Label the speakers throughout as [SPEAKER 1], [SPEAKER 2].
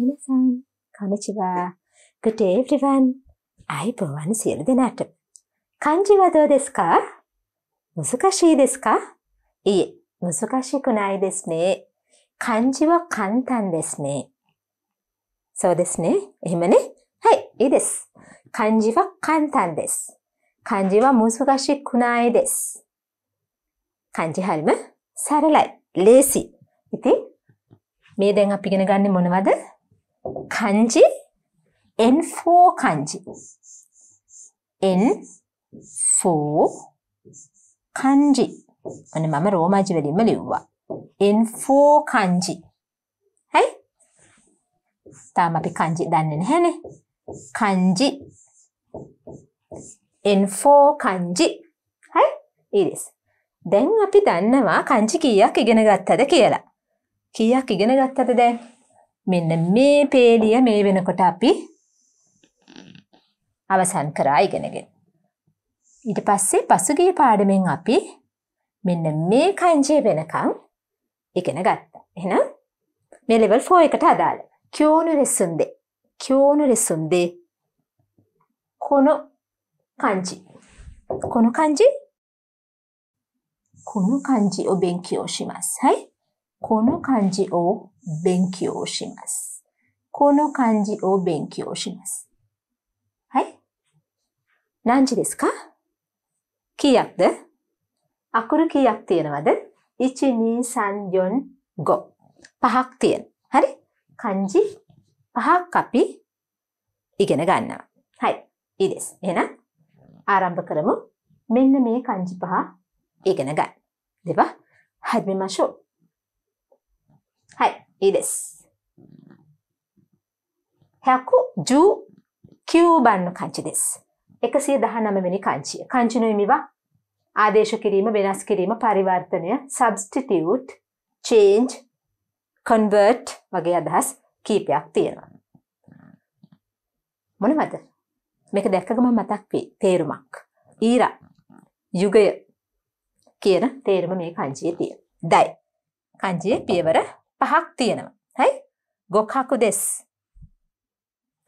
[SPEAKER 1] みなさん、こんにちは。Good day, everyone. はセルでなと。漢字はどうですか難しいですかいえ、難しくないですね。漢字は簡単ですね。そうですね。今ね。はい、いいです。漢字は簡単です。漢字は難しくないです。漢字はりま、さらない、レーシー。ඉතින් මේ දැන් අ kanji N4 kanji. N4 kanji. අනේ මම රෝමාජි වලින්ම ලිව්වා. N4 kanji. හරි? තාම අපි kanji දන්නේ නැහැනේ. kanji. N4 kanji. හරි? ඊරිස්. දැන් අපි දන්නවා kanji කීයක් ඉගෙන ගත්තද කියලා. කීයක් ඉගෙන ගත්තද දැන්? මෙන්න මේ පේලිය මේ වෙනකොට අපි අවසන් කරා ඉගෙනගෙන. ඊට පස්සේ පසුගිය පාඩමෙන් අපි මෙන්න මේ කංජය වෙනකම් ඉගෙන ගත්තා. එහෙනම් මේ ලෙවල් 4 එකට අදාළ කියෝනු රෙසුන්දේ කියෝනු රෙසුන්දේ කොනු කංජි කොනු කංජි この漢字を勉強します。はい。この漢字を勉強します。この漢字を勉強します。はい。何時ですか契約で。あくる契約っていうのはで、1、2、3、4、5。パハクティエン。はい。漢字、パハカピ、いけながんな。はい。いいです。えな。アランバからも、みんなめ漢字パハ、いけながん。では、始めましょう。はい、いいです。119番の漢字です。117 වෙනි කාංචිය. කාංචින හිමිව ආදේශ කිරීම, වෙනස් කිරීම, පරිවර්තනය, substitute, change, convert වගේ අදහස් කීපයක් තියෙනවා. මොනවද? මේක දැක්ක ගමන් මතක් වෙයි තේරුමක්. ඊරා යුගය කියන තේරුම මේ කාංචියේ තියෙනවා. දයි. කාංචියේ පියවර පහක් තියෙනවා. හැයි? ගොකකු දෙස්.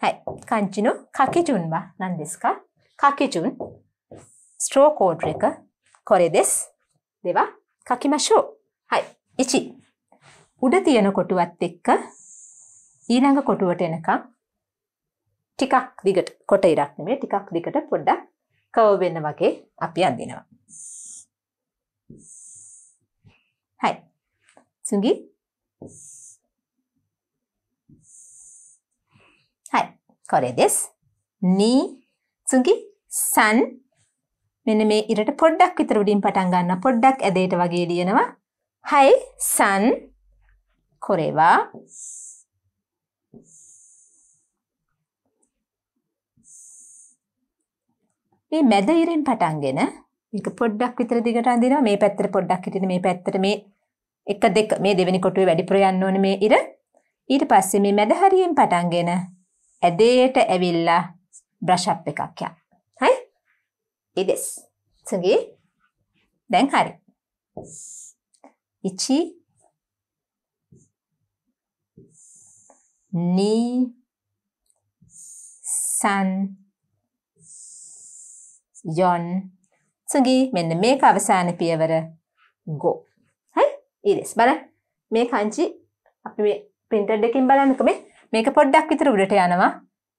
[SPEAKER 1] හැයි. කංචිනු කකිජුන් වා නන් දෙස් කා? කකිජුන්. ස්ට්‍රෝ කෝඩ් එක කොරේ දෙස්. දෙවා කකිමශෝ. හැයි. ඉචි. උඩ තියෙන කොටුවත් එක්ක ඊළඟ කොටුවට එනකම් ටිකක් දිගට කොට ඉරක් නෙමෙයි ටිකක් දිගට පොඩ්ඩක් කව් වෙන්න වගේ අපි අඳිනවා. හයි. සුඟි はい。これです。に、次、san。මෙන්න මේ ඉරට පොඩ්ඩක් විතර උඩින් පටන් ගන්න පොඩ්ඩක් ඇදේට වගේ ලියනවා. හයි san කොරේවා. මේ මැද ඉරෙන් පටන්ගෙන මේක පොඩ්ඩක් විතර දිගට අඳිනවා මේ පැත්තට පොඩ්ඩක් හිටින මේ පැත්තට මේ එක දෙක මේ දෙවෙනි කොටුවේ වැඩිපුර යන්න ඕනේ මේ ඉර. ඊට පස්සේ මේ මැද හරියෙන් පටන්ගෙන ඇදේට ඇවිල්ලා බ්‍රෂ් අප් එකක් යන්න. හරි? ඉදස්. සංගී. දැන් හරි. ඉචි නි සන් යොන් සංගී මෙන්න මේක අවසාන පියවර ගෝ ඊරෙස් බලන්න මේ කංචි අපි මේ printed එකකින් බලන්නකෝ මේ මේක පොඩ්ඩක් විතර උඩට යනවා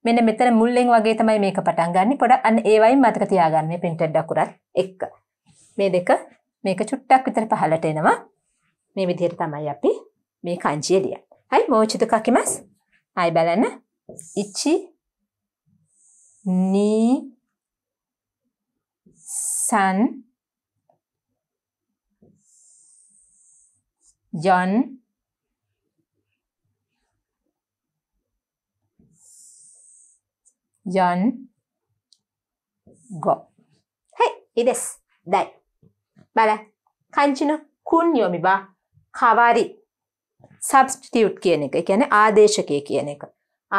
[SPEAKER 1] මෙන්න මෙතන මුල්ලෙන් වගේ තමයි මේක පටන් ගන්න පොඩක් අන්න ඒ වයින් මතක තියාගන්න මේ printed අකුරත් එක්ක මේ දෙක මේක චුට්ටක් විතර පහළට එනවා මේ විදිහට තමයි අපි මේ කංචිය ලියන්නේ හයි මෝචිත කකිමස් ආයි බලන්න ඉචි නී සන් John John go はいいいです題バラ漢字の kun 読みは変わり substitute කියන එක. ඒ කියන්නේ ආදේශකය කියන එක.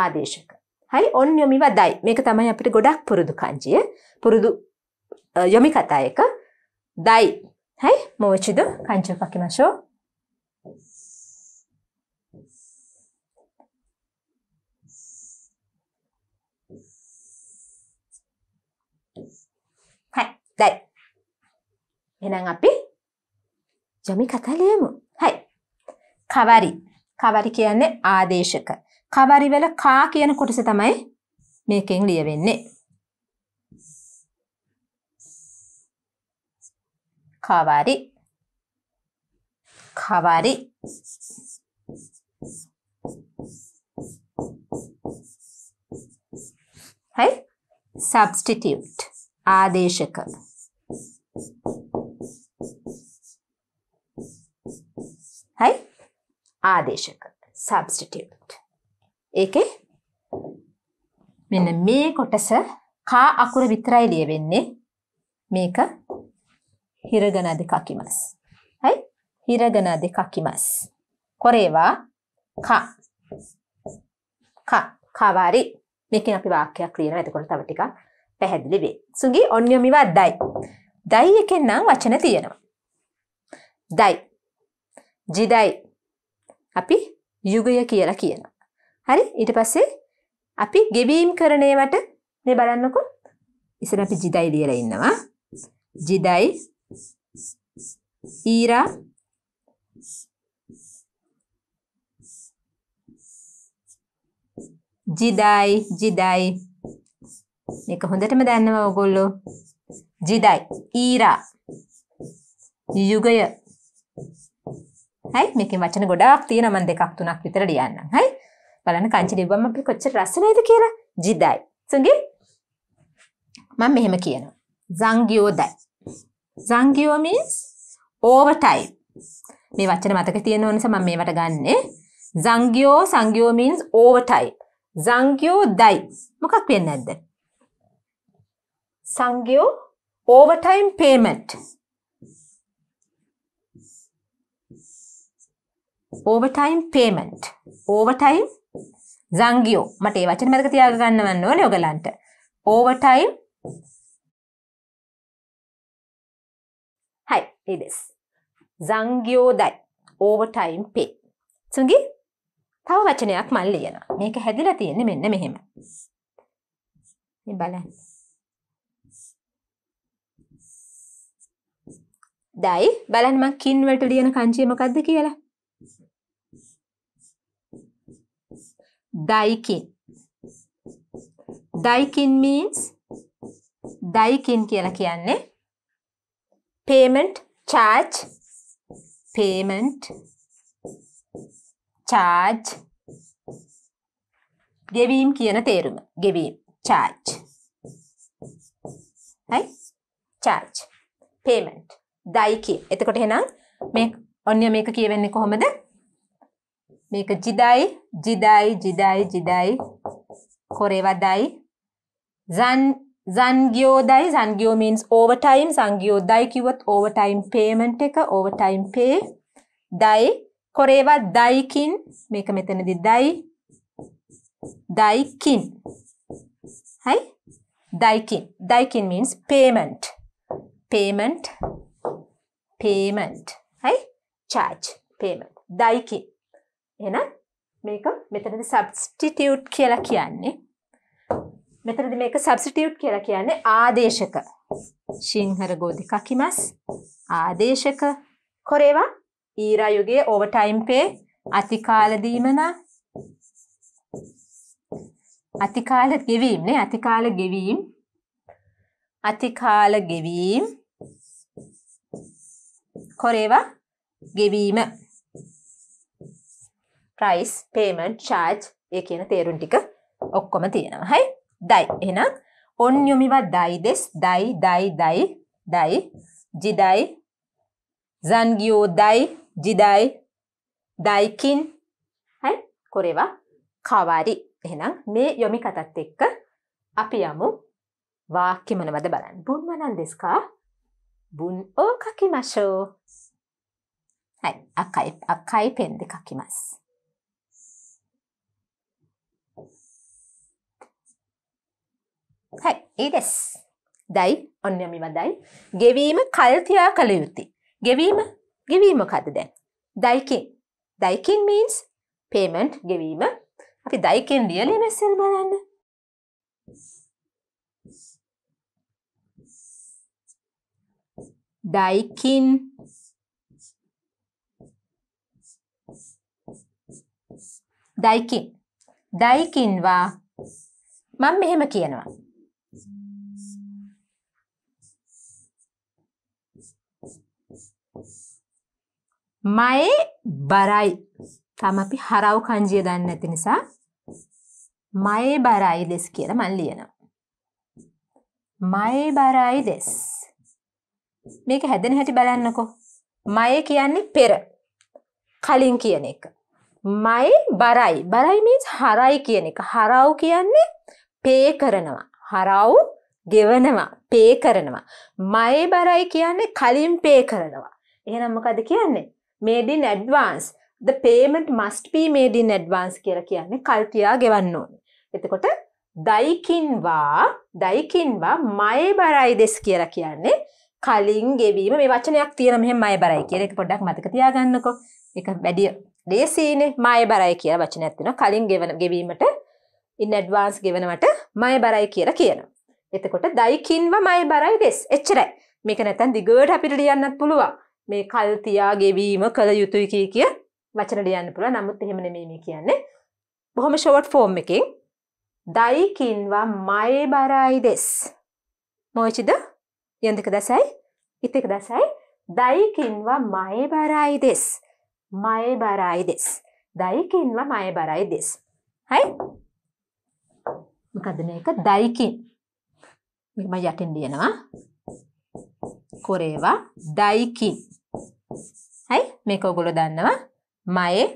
[SPEAKER 1] ආදේශක. හරි ඔන් යොමිවා දයි. මේක තමයි අපිට ගොඩක් පුරුදු කංජිය. පුරුදු යොමි කතා එක. දයි. හයි මොවචිද කංජෝ කකිමෂෝ. දැයි. එහෙනම් අපි යමි කතා ලියමු. හයි. කවරි. කවරි කියන්නේ ආදේශක. කවරි වල කා කියන කොටස තමයි මේකෙන් ලියවෙන්නේ. කවරි. කවරි. හයි. substitute ආදේශක හයි ආදේශක සබ්ස්ටිටියුට් ඒකේ මෙන්න මේ කොටස කා අකුර විතරයි ලියවෙන්නේ මේක හිරගන දෙකකිමස් හයි හිරගන දෙකකිමස් කොරේවා කා කා කවාරි මේකෙන් අපි වාක්‍යයක් ලියනවා එතකොට තව ටිකක් පැහැදිලි වේ. සුගි ඔන්යමිවා දයි. දයි එකෙන් නම් වචන තියෙනවා. දයි. ජිදයි. අපි යුගය කියලා කියනවා. හරි ඊට පස්සේ අපි ගෙවීම් කරණේවට මේ බලන්නකෝ. ඉස්සර අපි ජිදයි ලියලා ඉන්නවා. ජිදයි ඊරා ජිදයි ජිදයි මේක හොඳටම දන්නවා ඔයගොල්ලෝ. ජිදයි, ඊරා. යුගය. හයි මේකේ වචන ගොඩාක් තියෙනවා මම දෙකක් තුනක් විතර ලියන්නම්. හයි. බලන්න කංචි ලිව්වම අපිට කොච්චර රසනයිද කියලා. ජිදයි. සුංගි මම මෙහෙම කියනවා. zangyoday. zangyo means overtime. මේ වචන මතක තියෙන නිසා මම මේවට ගන්නෙ. zangyo sangyo means overtime. zangyo dai. මොකක් වෙන්නේ නැද්ද? සංඝයෝ overtime payment overtime payment overtime සංඝයෝ මට ඒ වචන මතක තියාගන්න වන්න ඕනේ ඔයගලන්ට ඕවර්ටයිම් හයි it is සංඝයෝදයි ඕවර්ටයිම් පේ සුඟි තව වචනයක් මල් ලියනවා මේක හැදිලා තියෙන්නේ මෙන්න මෙහෙම මේ බලන්න දැයි බලන්න මං කින් වැටලියන කංචිය මොකද්ද කියලා. දයිකින්. දයිකින් means දයිකින් කියලා කියන්නේ payment charge payment charge ගෙවීම් කියන තේරුම. ගෙවීම් charge. හයි charge payment දයිකි. එතකොට එහෙනම් මේ ඔන්න මේක කියවෙන්නේ කොහොමද? මේක ජිදයි ජිදයි ජිදයි ජිදයි කොරේවදයි zan zangyoodai zangyo means overtime sangyodai කිව්වොත් overtime payment එක overtime pay dai කොරේවා දයිකින් මේක මෙතනදී දයි දයිකින් හයි දයිකින් දයිකින් means payment payment payment හයි charge payment දයිකි එන මේක මෙතනද සබස්ටිටියුට් කියලා කියන්නේ මෙතනද මේක සබස්ටිටියුට් කියලා කියන්නේ ආදේශක සිංහර ගෝධි කකිමස් ආදේශක කොරේවා ඊරා යුගයේ ඕවර්ටයිම් පේ අතිකාල දීමනා අතිකාල ගෙවීම් නේ අතිකාල ගෙවීම් අතිකාල ගෙවීම් කොරේවා ගෙවීම ප්‍රයිස් පේමන්ට් චාජ් ඒ කියන තේරුම් ටික ඔක්කොම තියෙනවා හයි දයි එහෙනම් ඔන් යොමිවා දයි දෙස් දයි දයි දයි දයි ජිදයි ජන්ගියෝ දයි ජිදයි දයිකින් හයි කොරේවා කවාරි එහෙනම් මේ යොමි කතත් එක්ක අපි යමු වාක්‍යමනවද බලන්න බුන්මනන් දෙස්කා බුන් ඕ කකිමශෝ はい、赤い、赤いペンで書きます。はい、いいです。දැයි ඔන්න මිවදයි. ගෙවීම කල්තියා කළ යුතුයි. ගෙවීම ගෙවීම කද දැන්. දයිකින්. දයිකින් means payment ගෙවීම. අපි දයිකින් ලියලේ මෙසෙල් බලන්න. දයිකින් දයිකින් දයිකින්වා මම මෙහෙම කියනවා මයි බරයි තම අපි හරව් කංජිය දන්න ඇති නිසා මයි බරයි දෙස් කියල මන් ලියනවා. මයි බරයි දෙස් මේක හැදෙන හැටි බලන්නකෝ මය කියන්නේ පෙර කලින් කියන එක මයි බරයි බරයි මීන්ස් හරයි කියන එක හරව් කියන්නේ පේ කරනවා හරව් ගෙවනවා පේ කරනවා මයි බරයි කියන්නේ කලින් පේ කරනවා එහෙනම් මොකද කියන්නේ made in advance the payment must be made in advance කියලා කියන්නේ කල් තියා ගෙවන්න ඕනේ එතකොට දයිකින්වා දයිකින්වා මයි බරයි දෙස් කියලා කියන්නේ කලින් ගෙවීම මේ වචනයක් තියෙන මෙහෙම මයි බරයි කියලා එක පොඩ්ඩක් මතක තියාගන්නකෝ ඒක වැඩි දේසීනේ මය බරයි කිය වචනැත්තින කලින් ගෙවන ගෙවීමට ඉන් ඇඩ්වාන්ස් ගෙවනවට මය බරයි කියලා කියන. එතකොට දයිකින්ව මය බරයි දෙෙස් එච්චරයි මේක නැතැන් දිගට අපිට ලියන්නත් පුළුවන් මේ කල්තියා ගෙවීම කළ යුතුයි කිය කිය වචන ලියන්න පුළ නමුත් එහෙමන මේ කියන්නේ බොහොම ෂෝට් ෆෝම් එකින් දයිකින්වා මය බරයි දෙෙස් මෝචිද යොදක දසයි ඉතක දසයි දයිකින්වා මය බරයි දෙෙස් මය බරයි දෙස්. දයිකින්ව මය බරයි දෙස්. හයි මකදන එක දයිකින් මෙම යටින් දියනවා කොරේවා දයිකින් හයි මේක ඔගොල දන්නවා මයේ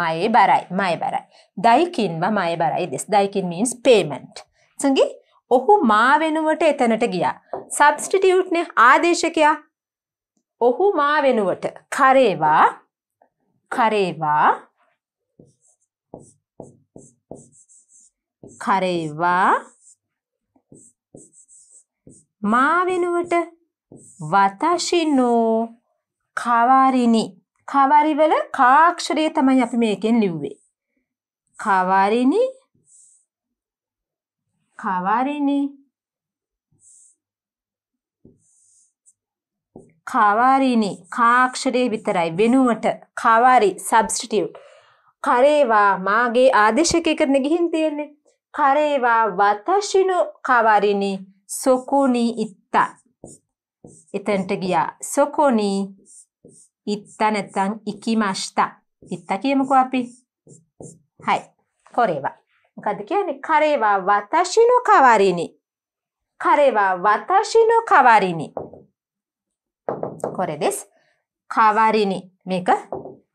[SPEAKER 1] මයේ බරයි මය බරයි දයිකින්ව මය බරයි දෙස් දයිකින් මීන්ස් පේමෙන්ට් සගේ ඔහු මා වෙනුවට එතනට ගියා සබස්ටිටියුට්න ආදේශකයා ඔහු මා වෙනුවට කරේවා කරේවා කරේවා මා වෙනුවට වතශිනෝ කවරිනි කවරිවල කාක්ෂරය තමයි අපි මේකෙන් ලිව්වේ කවරිනි කවරිනි කවාරිනි කාක්ෂරය විතරයි වෙනුවට කවාරි සබස්ටියට් කරේවා මාගේ ආදේශක කරන ගිහින් තියෙන්නේ කරේවා වතශිනු කවරිනි සොකුණී ඉත්තා එතැන්ට ගියා සොකොනී ඉත්තා නැත්තං ඉකිමෂ්තා ඉත්තා කියමුකෝ අපි හයි කොරේවා මොකද කියන්නේ කරේවා වතශිනු කවරිනි කරේවා වතශිනු කවරිනි これです。代わりに、みか、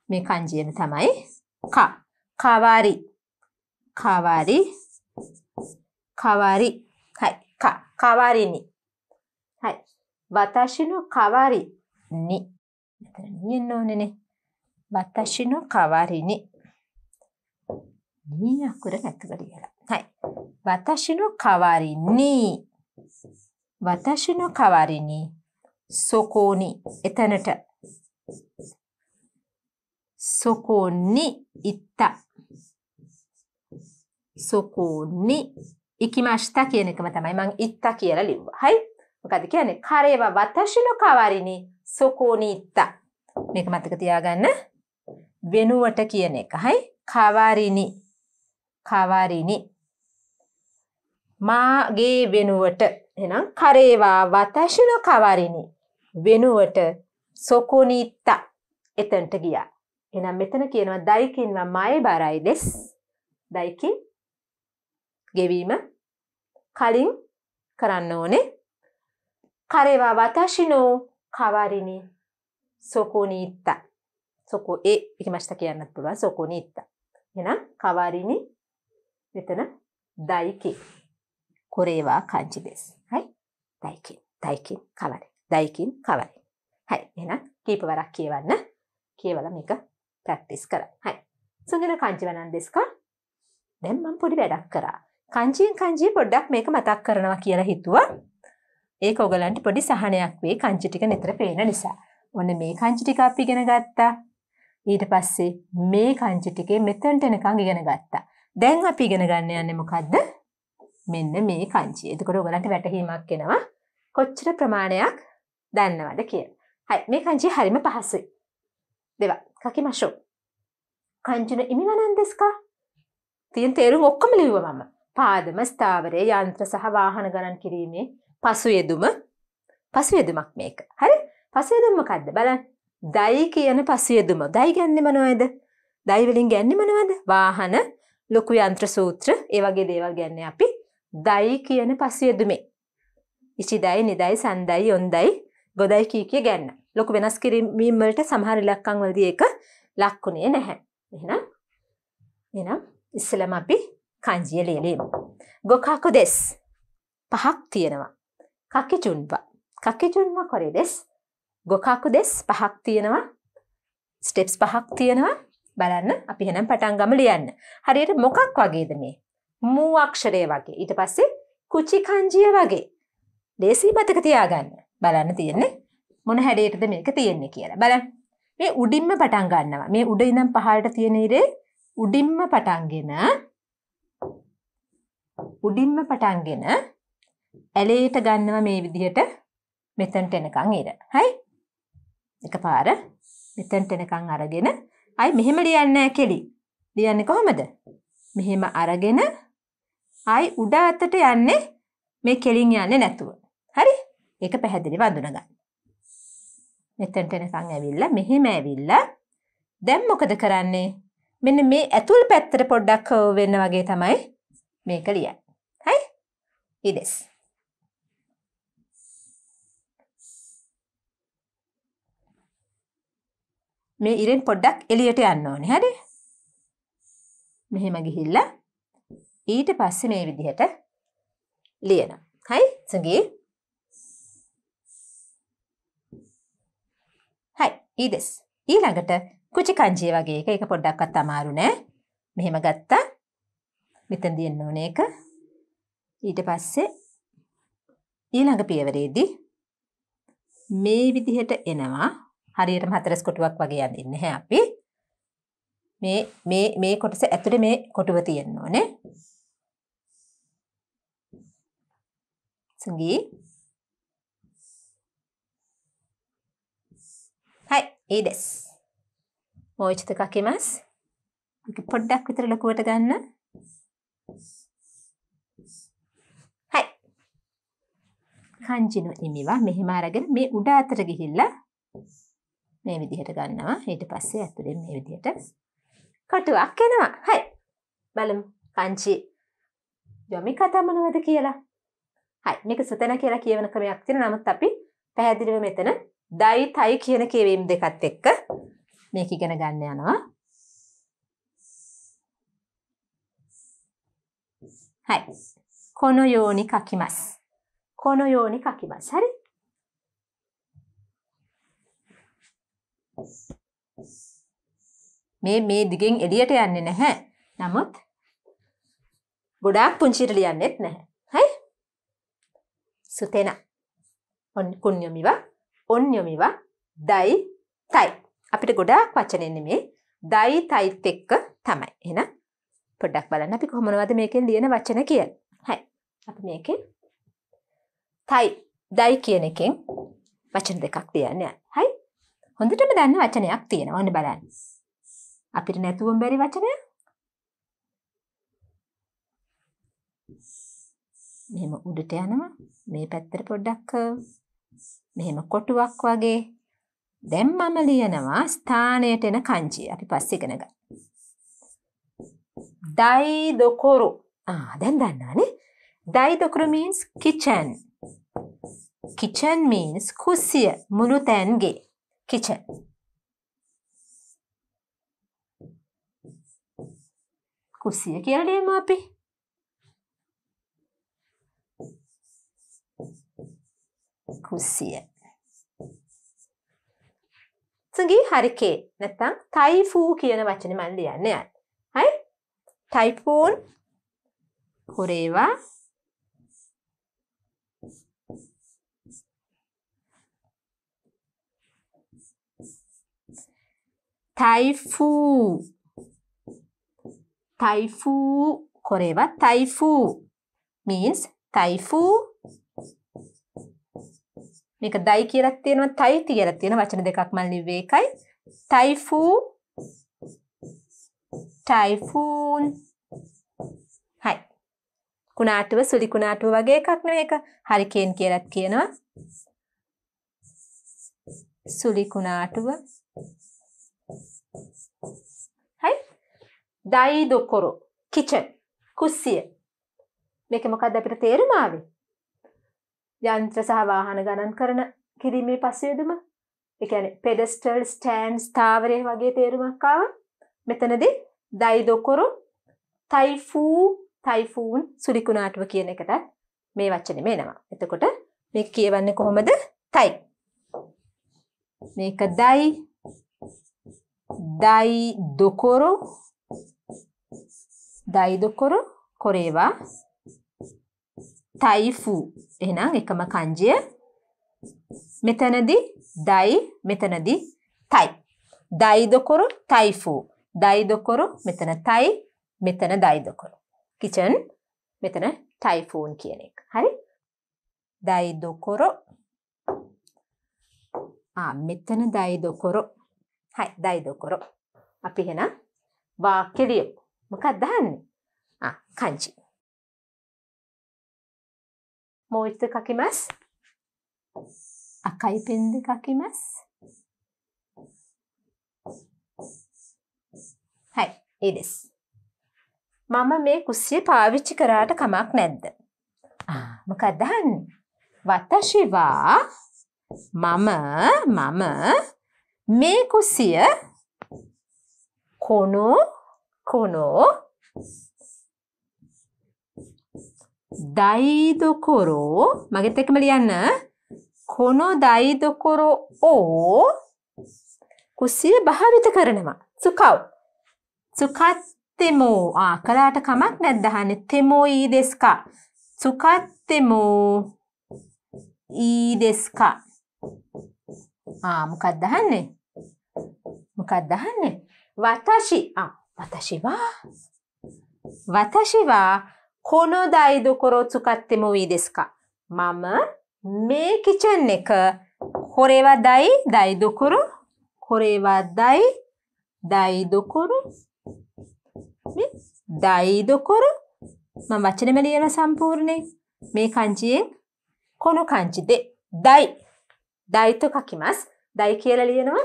[SPEAKER 1] みかんじのたまい、か、代わり、代わり、代わり、はい、か、代わりに。はい。私の代わりに。人のね、私の代わりに。にやくらがくがりやら。はい。私の代わりに。私の代わりに。සොකෝනි එතනට සොකෝනි ඉත්තා සොකෝනි ඉකිමශ්තා කියන එකම තමයි මං ඉත්තා කියලා ලිව්වා හයි මොකද කියන්නේ කරේවා වතශිනු කවරිනි සොකෝනි ඉත්තා මේක මතක තියාගන්න වෙනුවට කියන එක හයි කවරිනි කවරිනි මාගේ වෙනුවට එනම් කරේවා වතශිනු කවරිනි වෙනුවට සොකොනීත්ත එතනට ගියා. එහෙනම් මෙතන කියනවා දයිකින්ව මයි බරයි දෙස්. දයිකින් ගෙවීම කලින් කරන්න ඕනේ. කරේවා වතාශිනෝ කවරිනි සොකොනීත්ත. සොකෝ ඒ ඉකමස්ත කියන්නත් පුළුවන් සොකොනීත්ත. එහෙනම් කවරිනි මෙතන දයිකි. කොරේවා කංචි දෙස්. හයි. දයිකින් දයිකින් කවරිනි දැයිකින් කවයි. හැයි එහෙනම් කීප වරක් කියවන්න කියවල මේක ප්‍රැක්ටිස් කරයි. හැයි. සුනිල කංචිවනන් දෙස්ක දැන් මම පොඩි වැඩක් කරා. කංචියෙන් කංචිය පොඩ්ඩක් මේක මතක් කරනවා කියලා හිතුවා. ඒක ඔයගලන්ට පොඩි සහනයක් වෙයි කංචි ටික නිතර පේන නිසා. ඔන්න මේ කංචි ටික අපි ඉගෙන ගත්තා. ඊට පස්සේ මේ කංචි ටිකේ මෙතනට එනකන් ඉගෙන ගත්තා. දැන් අපි ඉගෙන ගන්න යන්නේ මොකද්ද? මෙන්න මේ කංචි. එතකොට ඔයගලන්ට වැටහීමක් එනවා. කොච්චර ප්‍රමාණයක් දැන්නවද කිය හයි මේ කංචි හරිම පහසුයි දෙවා කකිමශෝ කංචුන ඉමිවනන් දෙස්කා තියන් තේරුම් ඔක්කම ලිව්ව මම පාදම ස්ථාවරය යන්ත්‍ර සහ වාහන ගණන් කිරීමේ පසු යෙදුම පසු යෙදුමක් මේක හරි පසයදුම කද්ද බලන් දයි කියන පසයදුම දයි ගැන්නෙම නොයද දයිවලින් ගැන්නෙම නොවද වාහන ලොකු යන්ත්‍ර සූත්‍ර ඒවගේ දේවල් ගැන්න අපි දයි කියන පසයදුමේ ඉචිදයි නිදයි සන්දයි යොන්දයි ගොඩයි කී කිය ගැන්න ලොකු වෙනස් කිරීමීම් වලට සමහර ඉලක්කම් වලදී ඒක ලක්ුණේ නැහැ එහෙනම් එහෙනම් ඉස්සෙල්ලම අපි කංජිය ලියලිමු ගොකකු දෙස් පහක් තියෙනවා කකිචුන්පා කකිචුන්ම කොරේ දෙස් ගොකකු දෙස් පහක් තියෙනවා ස්ටෙප්ස් පහක් තියෙනවා බලන්න අපි එහෙනම් පටන් ගම ලියන්න හරියට මොකක් වගේද මේ මූ අක්ෂරය වගේ ඊට පස්සේ කුචි කංජිය වගේ ලේසි මතක තියාගන්න බලන්න තියෙන්නේ මොන හැඩයටද මේක තියෙන්නේ කියලා බලන්න මේ උඩින්ම පටන් ගන්නවා මේ උඩ ඉඳන් පහළට තියෙන ඉරේ උඩින්ම පටන්ගෙන උඩින්ම පටන්ගෙන ඇලේට ගන්නවා මේ විදිහට මෙතනට එනකන් ඉර. හයි. එකපාර මෙතනට එනකන් අරගෙන අයි මෙහෙම ලියන්නේ කෙලි. ලියන්නේ කොහමද? මෙහෙම අරගෙන අයි උඩ අතට යන්නේ මේ කෙලින් යන්නේ නැතුව. හරි? ඒක පැහැදිලි වඳුනගන්න. මෙතෙන්ට එනකන් ඇවිල්ලා මෙහෙම ඇවිල්ලා දැන් මොකද කරන්නේ? මෙන්න මේ ඇතුල් පැත්තට පොඩ්ඩක් කර්ව් වෙන්න වගේ තමයි මේක ලියන්නේ. හරි? ඉදස්. මේ ඉරෙන් පොඩ්ඩක් එළියට යන්න ඕනේ. හරි? මෙහෙම ගිහිල්ලා ඊට පස්සේ මේ විදිහට ලියනවා. හයි? සංගී ඊදෙස්. ඊළඟට කුචි කංජේ වගේ එක. ඒක පොඩ්ඩක්වත් අමාරු නෑ. මෙහෙම ගත්තා. මෙතන දෙන්න ඕනේ එක. ඊට පස්සේ ඊළඟ පියවරේදී මේ විදිහට එනවා. හරියටම හතරස් කොටුවක් වගේ යන්නේ නැහැ අපි. මේ මේ මේ කොටස ඇතුලේ මේ කොටුව තියෙන්න ඕනේ. සංගී ඒ දැස්. මෝච් දෙකක් එමස්. ඒක පොඩ්ඩක් විතර ලොකුවට ගන්න. හයි. කංජිනු ඉමිවා මෙහෙම අරගෙන මේ උඩ අතට ගිහිල්ලා මේ විදිහට ගන්නවා. ඊට පස්සේ ඇතුලෙන් මේ විදිහට කටුවක් එනවා. හයි. බලමු. කංචි. යොමි කතා මොනවද කියලා. හයි. මේක සුතන කියලා කියවන ක්‍රමයක් තියෙනවා. නමුත් අපි පැහැදිලිව මෙතන දයි තයි කියන කියවීම් දෙකත් එක්ක මේක ඉගෙන ගන්න යනවා. හයි. කොන යෝනි කකිමස්. කොන යෝනි කකිමස්. හරි. මේ මේ දිගෙන් එළියට යන්නේ නැහැ. නමුත් ගොඩාක් පුංචිට ලියන්නෙත් නැහැ. හයි? සුතේන. ඔන් කුන්යමිවා ඔන්යොමිවා දයි තයි. අපිට ගොඩාක් වචනෙන්න මේ දයි තයිත් එක්ක තමයි. එන පොඩක් බලන්න අපි කොහොමනවද මේකෙන් ලියන වචන කියල්. හයි අප මේකෙන් තයි දයි කියන එකෙන් වචන දෙකක් තියන්න හයි හොඳටම දන්න වචනයක් තියෙන ඔන්න බලන්න අපිට නැතුවම් බැරි වචනය මෙම උඩට යනවා මේ පැත්තර පොඩ්ඩක් මෙහෙම කොටුවක් වගේ. දැන් මම ලියනවා ස්ථානයට එන කංචිය. අපි පස්සේ ඉගෙන ගමු. දයි දොකොරු. ආ දැන් දන්නවනේ. දයි දොකොරු means kitchen. kitchen means කුස්සිය මුළු තැන්ගේ. kitchen. කුස්සිය කියලා ලියමු අපි. කුස්සිය. සගේ හරිකේ නැත්තං තයිෆූ කියන වචන මන් ලියන්න යයි. හයි ටයිපූන් හොරේවා තයිෆූ තයිෆූ කොරේවා තයිෆූ means තයිෆූ මේක දයි කියලා තියෙනවා තයි කියලා තියෙන වචන දෙකක් මම ලිව්වේ එකයි ටයිෆූ ටයිෆූන් හයි කුණාටුව සුලි කුණාටුව වගේ එකක් නෙවෙයි ඒක හරිකේන් කියලාත් කියනවා සුලි කුණාටුව හයි දයි දොකොරු කිචන් කුස්සිය මේක මොකද්ද අපිට තේරුම ආවේ යන්ත්‍ර සහ වාහන ගණන් කරන කිරීමේ පස්සේදම එකන පෙඩස්ටල් ස්ටෑන් ස්ථාවරය වගේ තේරුමක්කාව මෙතනද දයිදොකොරු තයිෆූ තයිෆූන් සුරිකුණාටුව කියන එකටත් මේ වච්චන මේනවා එතකොට මේ කියවන්න කොහොමද තයි මේක දයි දයි දොකොරු දයිදොකොරු කොරේවා තයිෆු එහෙනම් එකම කංජය මෙතනදී දයි මෙතනදී තයි දයි දොකොරු තයිෆු දයි දොකොරු මෙතන තයි මෙතන දයි දොකොරු කිචන් මෙතන ටයිෆූන් කියන එක හරි දයි දොකොරු මෙතන දයි දොකොරු හයි දයි දොකොරු අපි එහෙනම් වාක්‍ය ලියමු මොකක්ද අහන්නේ ආ කංචි もう一度書きます。赤いペンで書きます。はい、いいです。මම මේ කුස්සිය පාවිච්චි කරාට කමක් නැද්ද? මොකක්ද අහන්නේ? වතශිවා මම මම මේ කුස්සිය කොනෝ කොනෝ දයිදොකොරෝ මගෙත් එකම ලියන්න කොනො දයිදොකොරෝ ඕ කුස්සිය භාවිත කරනවා සුකව් සුකත්තෙමෝ ආ කලාට කමක් නැද්දහන්න තෙමෝ ඊ දෙස්කා සුකත්තෙමෝ ඊ දෙස්කා ආ මොකක් දහන්නේ මොකක් දහන්නේ වතශි ආ වතශිවා වතශිවා この台所を使ってもいいですかママ、メイキチャンネク。これは台、台所。これは台、台所。ね、台所。ママ、ちなみにやらサンプルね。めい漢字この漢字で、台。台と書きます。台形られるのは、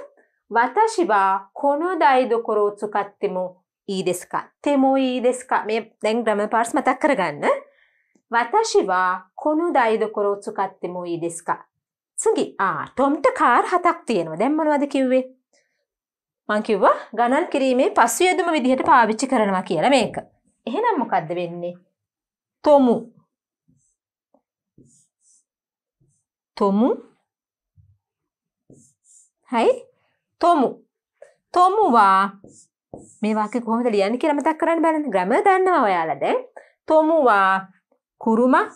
[SPEAKER 1] 私はこの台所を使っても ඊදෙස්කා තෙමෝ ඊදෙස්කා මේ දැන් ග්‍රම පාර්ස් මතක් කරගන්න වතශිවා කොනු දයිදකොරෝත්සු කත්තෙමෝ ඊදෙස්කා සුගි ටොම්ට කාර් හතක් තියෙනවා දැම්මනවද කිව්වේ මංකිව්වා ගණන් කිරීමේ පස්වේදම විදිහට පාවිච්චි කරනවා කියලා මේක එහෙනම් මොකක්ද වෙන්නේ තොමු තොමු හයි තොමු තොමුවා මේ වාක්‍ය කොහොමද ලියන්නේ කියලා මතක් කරන්න බලන්න. ග්‍රැමර් දන්නවා ඔයාලා දැන්. තොමුවා කුරුමා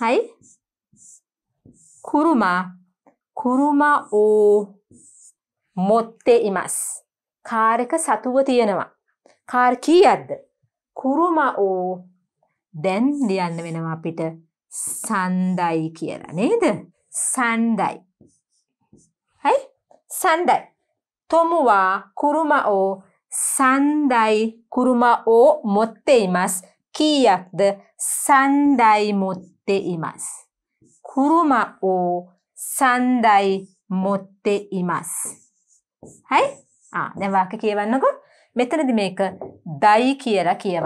[SPEAKER 1] හයි කුරුමා කුරුමා ඕ මොත්තේ ඉමස්. කාර් එක සතුව තියෙනවා. කාර් කීයක්ද? කුරුමා ඕ දැන් ලියන්න වෙනවා අපිට සන්දයි කියලා නේද? සන්දයි. හයි සන්දයි. トムは車を3台車を持っています。キ約で3台持っています。車を3台持っています。はい。あ、で、も、け කියවන්නකො. මෙතනදි මේක දයි කියලා ක ි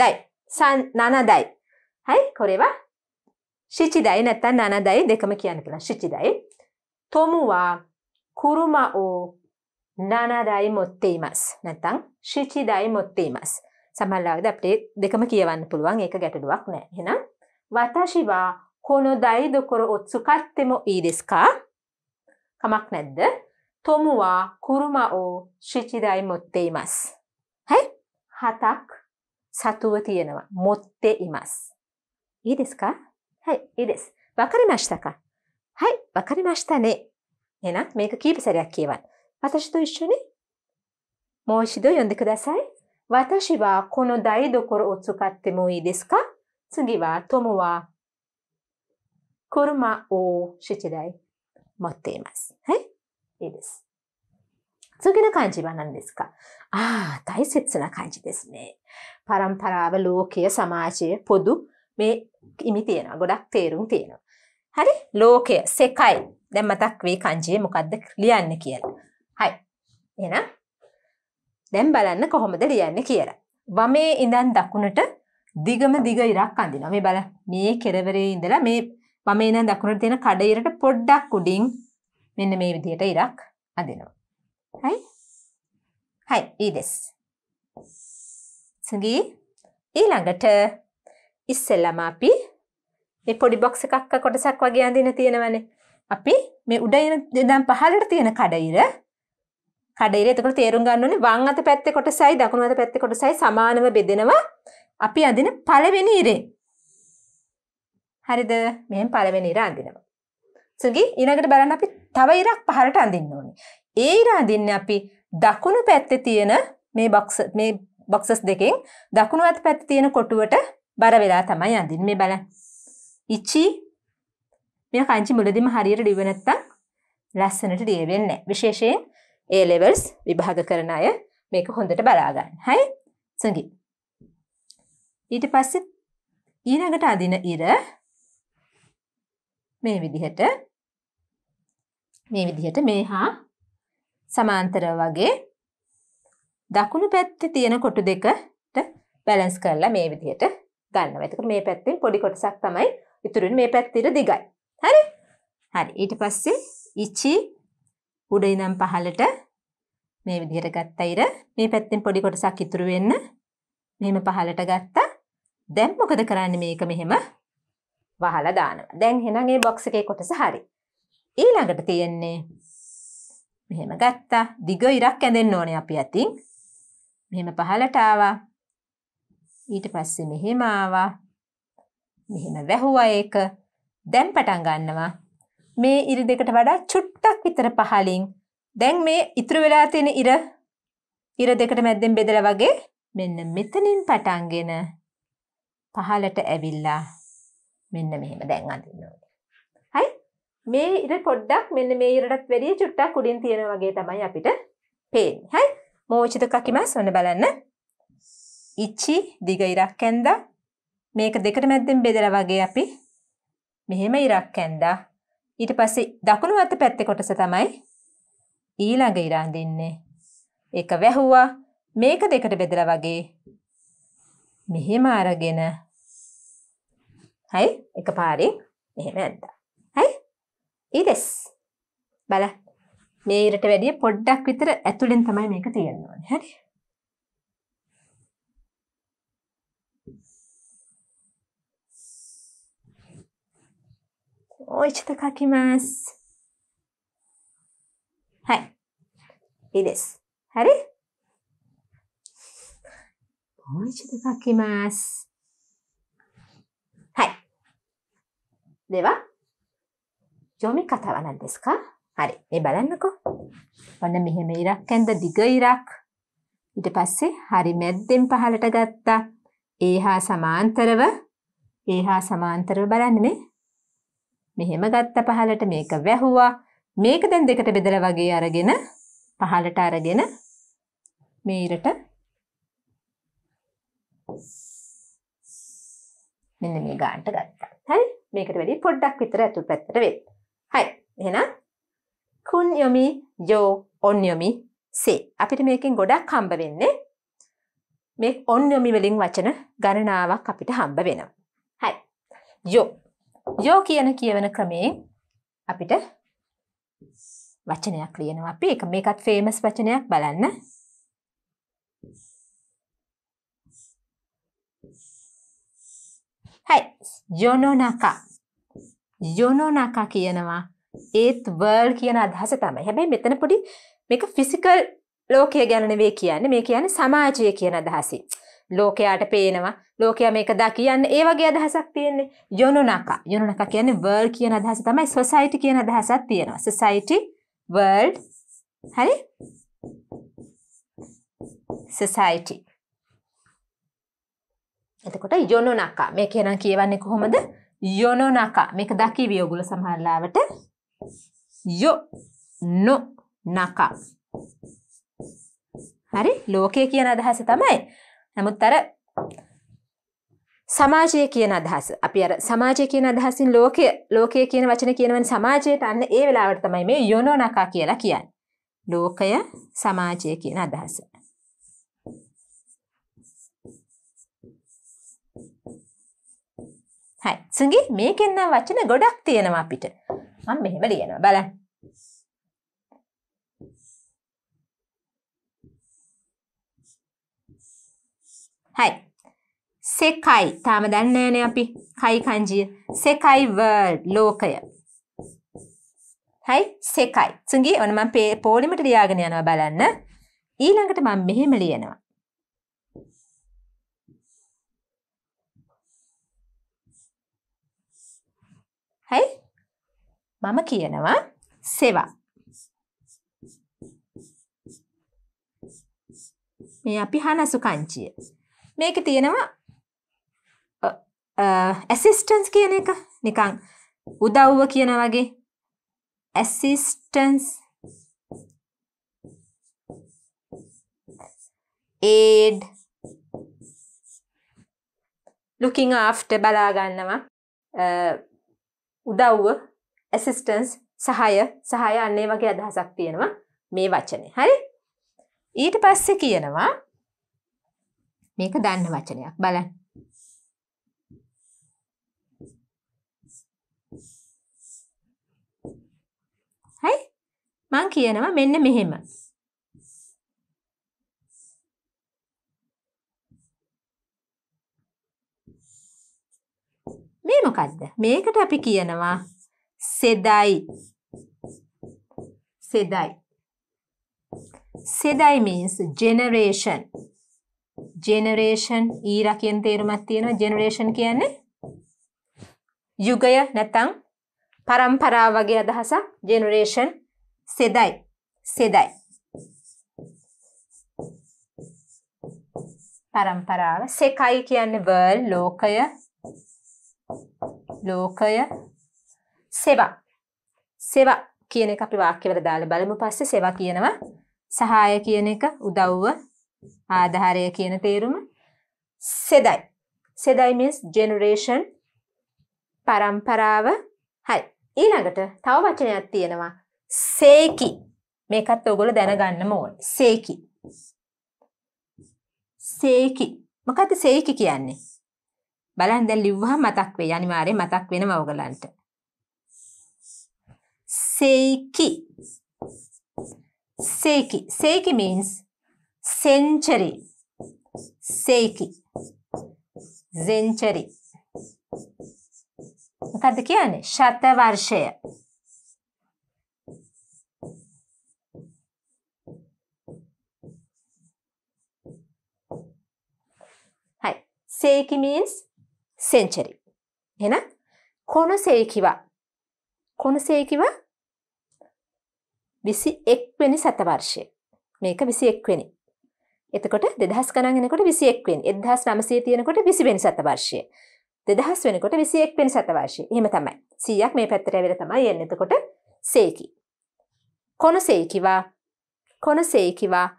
[SPEAKER 1] ය 3 7はいこれは七台なった七台でかめきやんから七台。トムは車を7台持っています。なったん7台持っています。සමල්ලාගද අපේ දෙකම කියවන්න පුළුවන් ඒක ගැටඩුවක් නෑ හෙනම් වතශිවා කොනො දයිදොකොර ඔත්සු කත්තෙම ඊදෙස්කා කමක් නැද්ද තොමුවා කුරුම ඕ ශිචිදයි මොත්තේ ඉමස් හැයි හතක් සතුව තියෙනවා මොත්තේ ඉමස් いいですかはい、いいです。わかりましたかはい、わかりましたね。えな、メイクキープされやは。私と一緒にもう一度読んでください。私はこの台所を使ってもいいですか次は、友は車を7台持っています。はい、いいです。次の漢字は何ですかああ、大切な漢字ですね。パランパラブルーケサマーチェポド මේ ඉමි තියෙනවා ගොඩක් තේරුම් තියෙනවා. හරි ලෝකය සෙකයි දැන් මතක් වේ කංජියේ මොකද්ද ලියන්න කියලා. හයි. එහෙනම් දැන් බලන්න කොහොමද ලියන්නේ කියලා. වමේ ඉඳන් දකුණට දිගම දිග ඉරක් අඳිනවා. මේ බල මේ කෙරවරේ ඉඳලා මේ වමේ ඉඳන් දකුණට තියෙන කඩේරට පොඩ්ඩක් උඩින් මෙන්න මේ විදිහට ඉරක් අඳිනවා. හයි. හයි ඊදස්. සුගී ඊළඟට ඉස්සෙල්ලම අපි මේ පොඩි බොක්ස් එකක් කොටසක් වගේ අඳින තියෙනවනේ. අපි මේ උඩ එන දැන් පහළට තියෙන කඩිර කඩිර එතකොට තේරුම් ගන්න ඕනේ වම් අත පැත්තේ කොටසයි දකුණු අත පැත්තේ කොටසයි සමානව බෙදෙනවා. අපි අඳින පළවෙනි ඉරේ. හරිද? මෙහෙන් පළවෙනි ඉර අඳිනවා. සුගි ඊළඟට බලන්න අපි තව ඉරක් පහළට අඳින්න ඕනේ. ඒ ඉර අඳින්නේ අපි දකුණු පැත්තේ තියෙන මේ බොක්ස් මේ බොක්සස් දෙකෙන් දකුණු අත පැත්තේ තියෙන කොටුවට බර වෙලා තමයි අඳින් මේ බල ඉච්චි මේ කංචි මුලදිම හරියට ඩිවනැත්තම් ලස්සනට ඩියවෙන්න විශේෂයෙන් ඒ ලෙවල්ස් විභාග කරන අය මේක හොඳට බලාගන්න හයි සඟි ඊට පස්ස ඊනඟට අදින ඉර මේ විදිහට මේ විදිහට මේ හා සමාන්තර වගේ දකුණු පැත්ත තියෙන කොටු දෙකට බැලන්ස් කරලා මේ විදිහට ගන්නවා. එතකොට මේ පැත්තෙන් පොඩි කොටසක් තමයි ඉතුරු මේ පැත්තට දිගයි. හරි? හරි. ඊට පස්සේ ඉචි උඩ ඉඳන් පහලට මේ විදිහට ගත්තා ඉර මේ පැත්තෙන් පොඩි කොටසක් ඉතුරු වෙන්න මෙහෙම පහලට ගත්තා. දැන් මොකද කරන්නේ මේක මෙහෙම වහලා දානවා. දැන් එහෙනම් මේ බොක්ස් එකේ කොටස හරි. ඊළඟට තියෙන්නේ මෙහෙම ගත්තා. දිග ඉරක් ඇඳෙන්න ඕනේ අපි අතින්. මෙහෙම පහලට ආවා. ඊට පස්සේ මෙහෙම ආවා. මෙහෙම වැහුවා ඒක. දැන් පටන් ගන්නවා. මේ ඉර දෙකට වඩා චුට්ටක් විතර පහලින්. දැන් මේ ඉතුරු වෙලා තියෙන ඉර ඉර දෙකට මැද්දෙන් බෙදලා වගේ මෙන්න මෙතනින් පටන්ගෙන පහලට ඇවිල්ලා මෙන්න මෙහෙම දැන් අඳින්න ඕනේ. හරි? මේ ඉර පොඩ්ඩක් මෙන්න මේ ඉරටත් වැඩිය චුට්ටක් උඩින් තියෙන වගේ තමයි අපිට පේන්නේ. හරි? මෝචිත කකිමස් ඔන්න බලන්න. ඉච්චි දිග ඉරක් ඇන්දා මේක දෙකට මැද්දෙන් බෙදලා වගේ අපි මෙහෙම ඉරක් ඇන්දා ඊට පස්සේ දකුණු අත පැත්තේ කොටස තමයි ඊළඟ ඉර අඳින්නේ ඒක වැහුවා මේක දෙකට බෙදලා වගේ මෙහෙම අරගෙන හයි එකපාරේ මෙහෙම ඇද්දා හයි ඊදස් බලන්න මේ ඉරට වැඩිය පොඩ්ඩක් විතර ඇතුලෙන් තමයි මේක තියෙන්නේ හරි う一度書きます。はい。いいです。あれもう一度書きます。はい。では、読み方は何ですか Hari, ibalan ako. Panamihimira kenda digairak. ඊට පස්සේ හරි මැද්දෙන් පහලට ගත්තා. ඒ හා සමාන්තරව ඒ හා සමාන්තරව බලන්න මේ මෙහෙම ගත්ත පහලට මේක වැහුවා. මේක දැන් දෙකට බෙදලා වගේ අරගෙන පහලට අරගෙන මේරට මෙන්න මේ ගානට ගත්තා. හරි? මේකට වැඩි පොඩ්ඩක් විතර අතුල් පැත්තට වෙයි. හරි. එහෙනම් kun yomi yo on yomi se අපිට මේකෙන් ගොඩක් හම්බ වෙන්නේ මේ on yomi වලින් වචන ගණනාවක් අපිට හම්බ වෙනවා. හරි. yo යෝ කියන කියවන ක්‍රමයෙන් අපිට වචනයක් ලියනවා අපි එක මේකත් ෆේමස් වචනයක් බලන්න හයි යොනොනකා යොනොනකා කියනවා ඒත් වර්ල් කියන අදහස තමයි හැබැයි මෙතන පොඩි මේක ෆිසිකල් ලෝකය ගැන නෙවෙයි කියන්නේ මේ කියන්නේ සමාජය කියන අදහසින් ලෝකයාට පේනවා ලෝකයා මේක දකියන්න ඒ වගේ අදහසක් තියෙන්නේ යොනුනකා යොනුනකා කියන්නේ වර්ල්ඩ් කියන අදහස තමයි සොසයිටි කියන අදහසක් තියෙනවා සොසයිටි වර්ල්ඩ් හරි සොසයිටි එතකොට යොනුනකා මේක නම් කියවන්නේ කොහොමද යොනුනකා මේක දකිවි ඔගොල්ලෝ සමහරලාවට යො නො නකා හරි ලෝකය කියන අදහස තමයි නමුත් අර සමාජය කියන අදහස් අපි අර සමාජය කියන අදහසින් ලෝකය ලෝකය කියන වචන කියනවන් සමාජයට අන්න ඒ වෙලාවට තමයි මේ යොනෝ නකා කියලා කියන්න. ලෝකය සමාජය කියන අදහස. හයි සුගි මේකෙන්නම් වචන ගොඩක් තියෙනවා අපිට මම මෙහෙම ලියනවා බලන්න හයි සෙකයි තාම දන්නෑන අපි කයි කංජිය සෙකයි වර්ඩ් ලෝකය හයි සෙකයි තුගේ ඔනම පේ පෝලිමට ලියාගෙන යනවා බලන්න ඊළඟට මම මෙහෙම ලියනවා හයි මම කියනවා සෙවා මේ අපි හනසු කංචිය මේක තියෙනවා ඇසිස්ටන්ස් කියන එක නිකං උදව්ව කියන වගේ ඇසිස්ටන්ස් ඒඩ් ලුකින් ආෆ්ට බලාගන්නවා උදව්ව ඇසිස්ටන්ස් සහය සහය අන්නේ වගේ අදහසක් තියෙනවා මේ වචනය හරි ඊට පස්සේ කියනවා මේක දන්න වචනයක් බලන්න. හයි මං කියනවා මෙන්න මෙහෙම. මේ මොකද්ද? මේකට අපි කියනවා සෙදයි. සෙදයි. Sedai means generation. Generation era කියන තේරුමක් තියෙනවා ජෙනරේෂන් කියන්නේ යුගය නැත්නම් පරම්පරාව වගේ අදහසක් ජෙනරේෂන් සෙදයි සෙදයි පරම්පරාව සෙකයි කියන්නේ වර්ල් ලෝකය ලෝකය සෙවා සෙවා කියන එක අපි වාක්‍යවල දාලා බලමු පස්සේ සෙවා කියනවා සහාය කියන එක උදව්ව ආධාරය කියන තේරුම සෙදයි. සෙදයි means generation පරම්පරාව. හරි. ඊළඟට තව වචනයක් තියෙනවා. සේකි. මේකත් ඔයගොල්ලෝ දැනගන්නම ඕනේ. සේකි. සේකි. මොකද්ද සේකි කියන්නේ? බලන්න දැන් ලිව්වහම මතක් වෙයි. අනිවාර්යෙන් මතක් වෙනම ඔයගලන්ට. සේකි. Seiki. Seiki means సెంచరీ సేకి සෙන්චරි. මොකද කියන්නේ? ශතවර්ෂය. හයි. සේකි means century. එහෙනම් කොන සේකිවා. කොන සේකිවා 21 වෙනි සතවර්ෂය. මේක 21 වෙනි. එතකොට 2000 ගණන් එනකොට 21 වෙනි 1900 තියෙනකොට 20 වෙනි සතවර්ෂය 2000 වෙනකොට 21 වෙනි සතවර්ෂය එහෙම තමයි 100ක් මේ පැත්තට ඇවිල්ලා තමයි එන්නේ එතකොට සේකි කොනසේකිවා කොනසේකිවා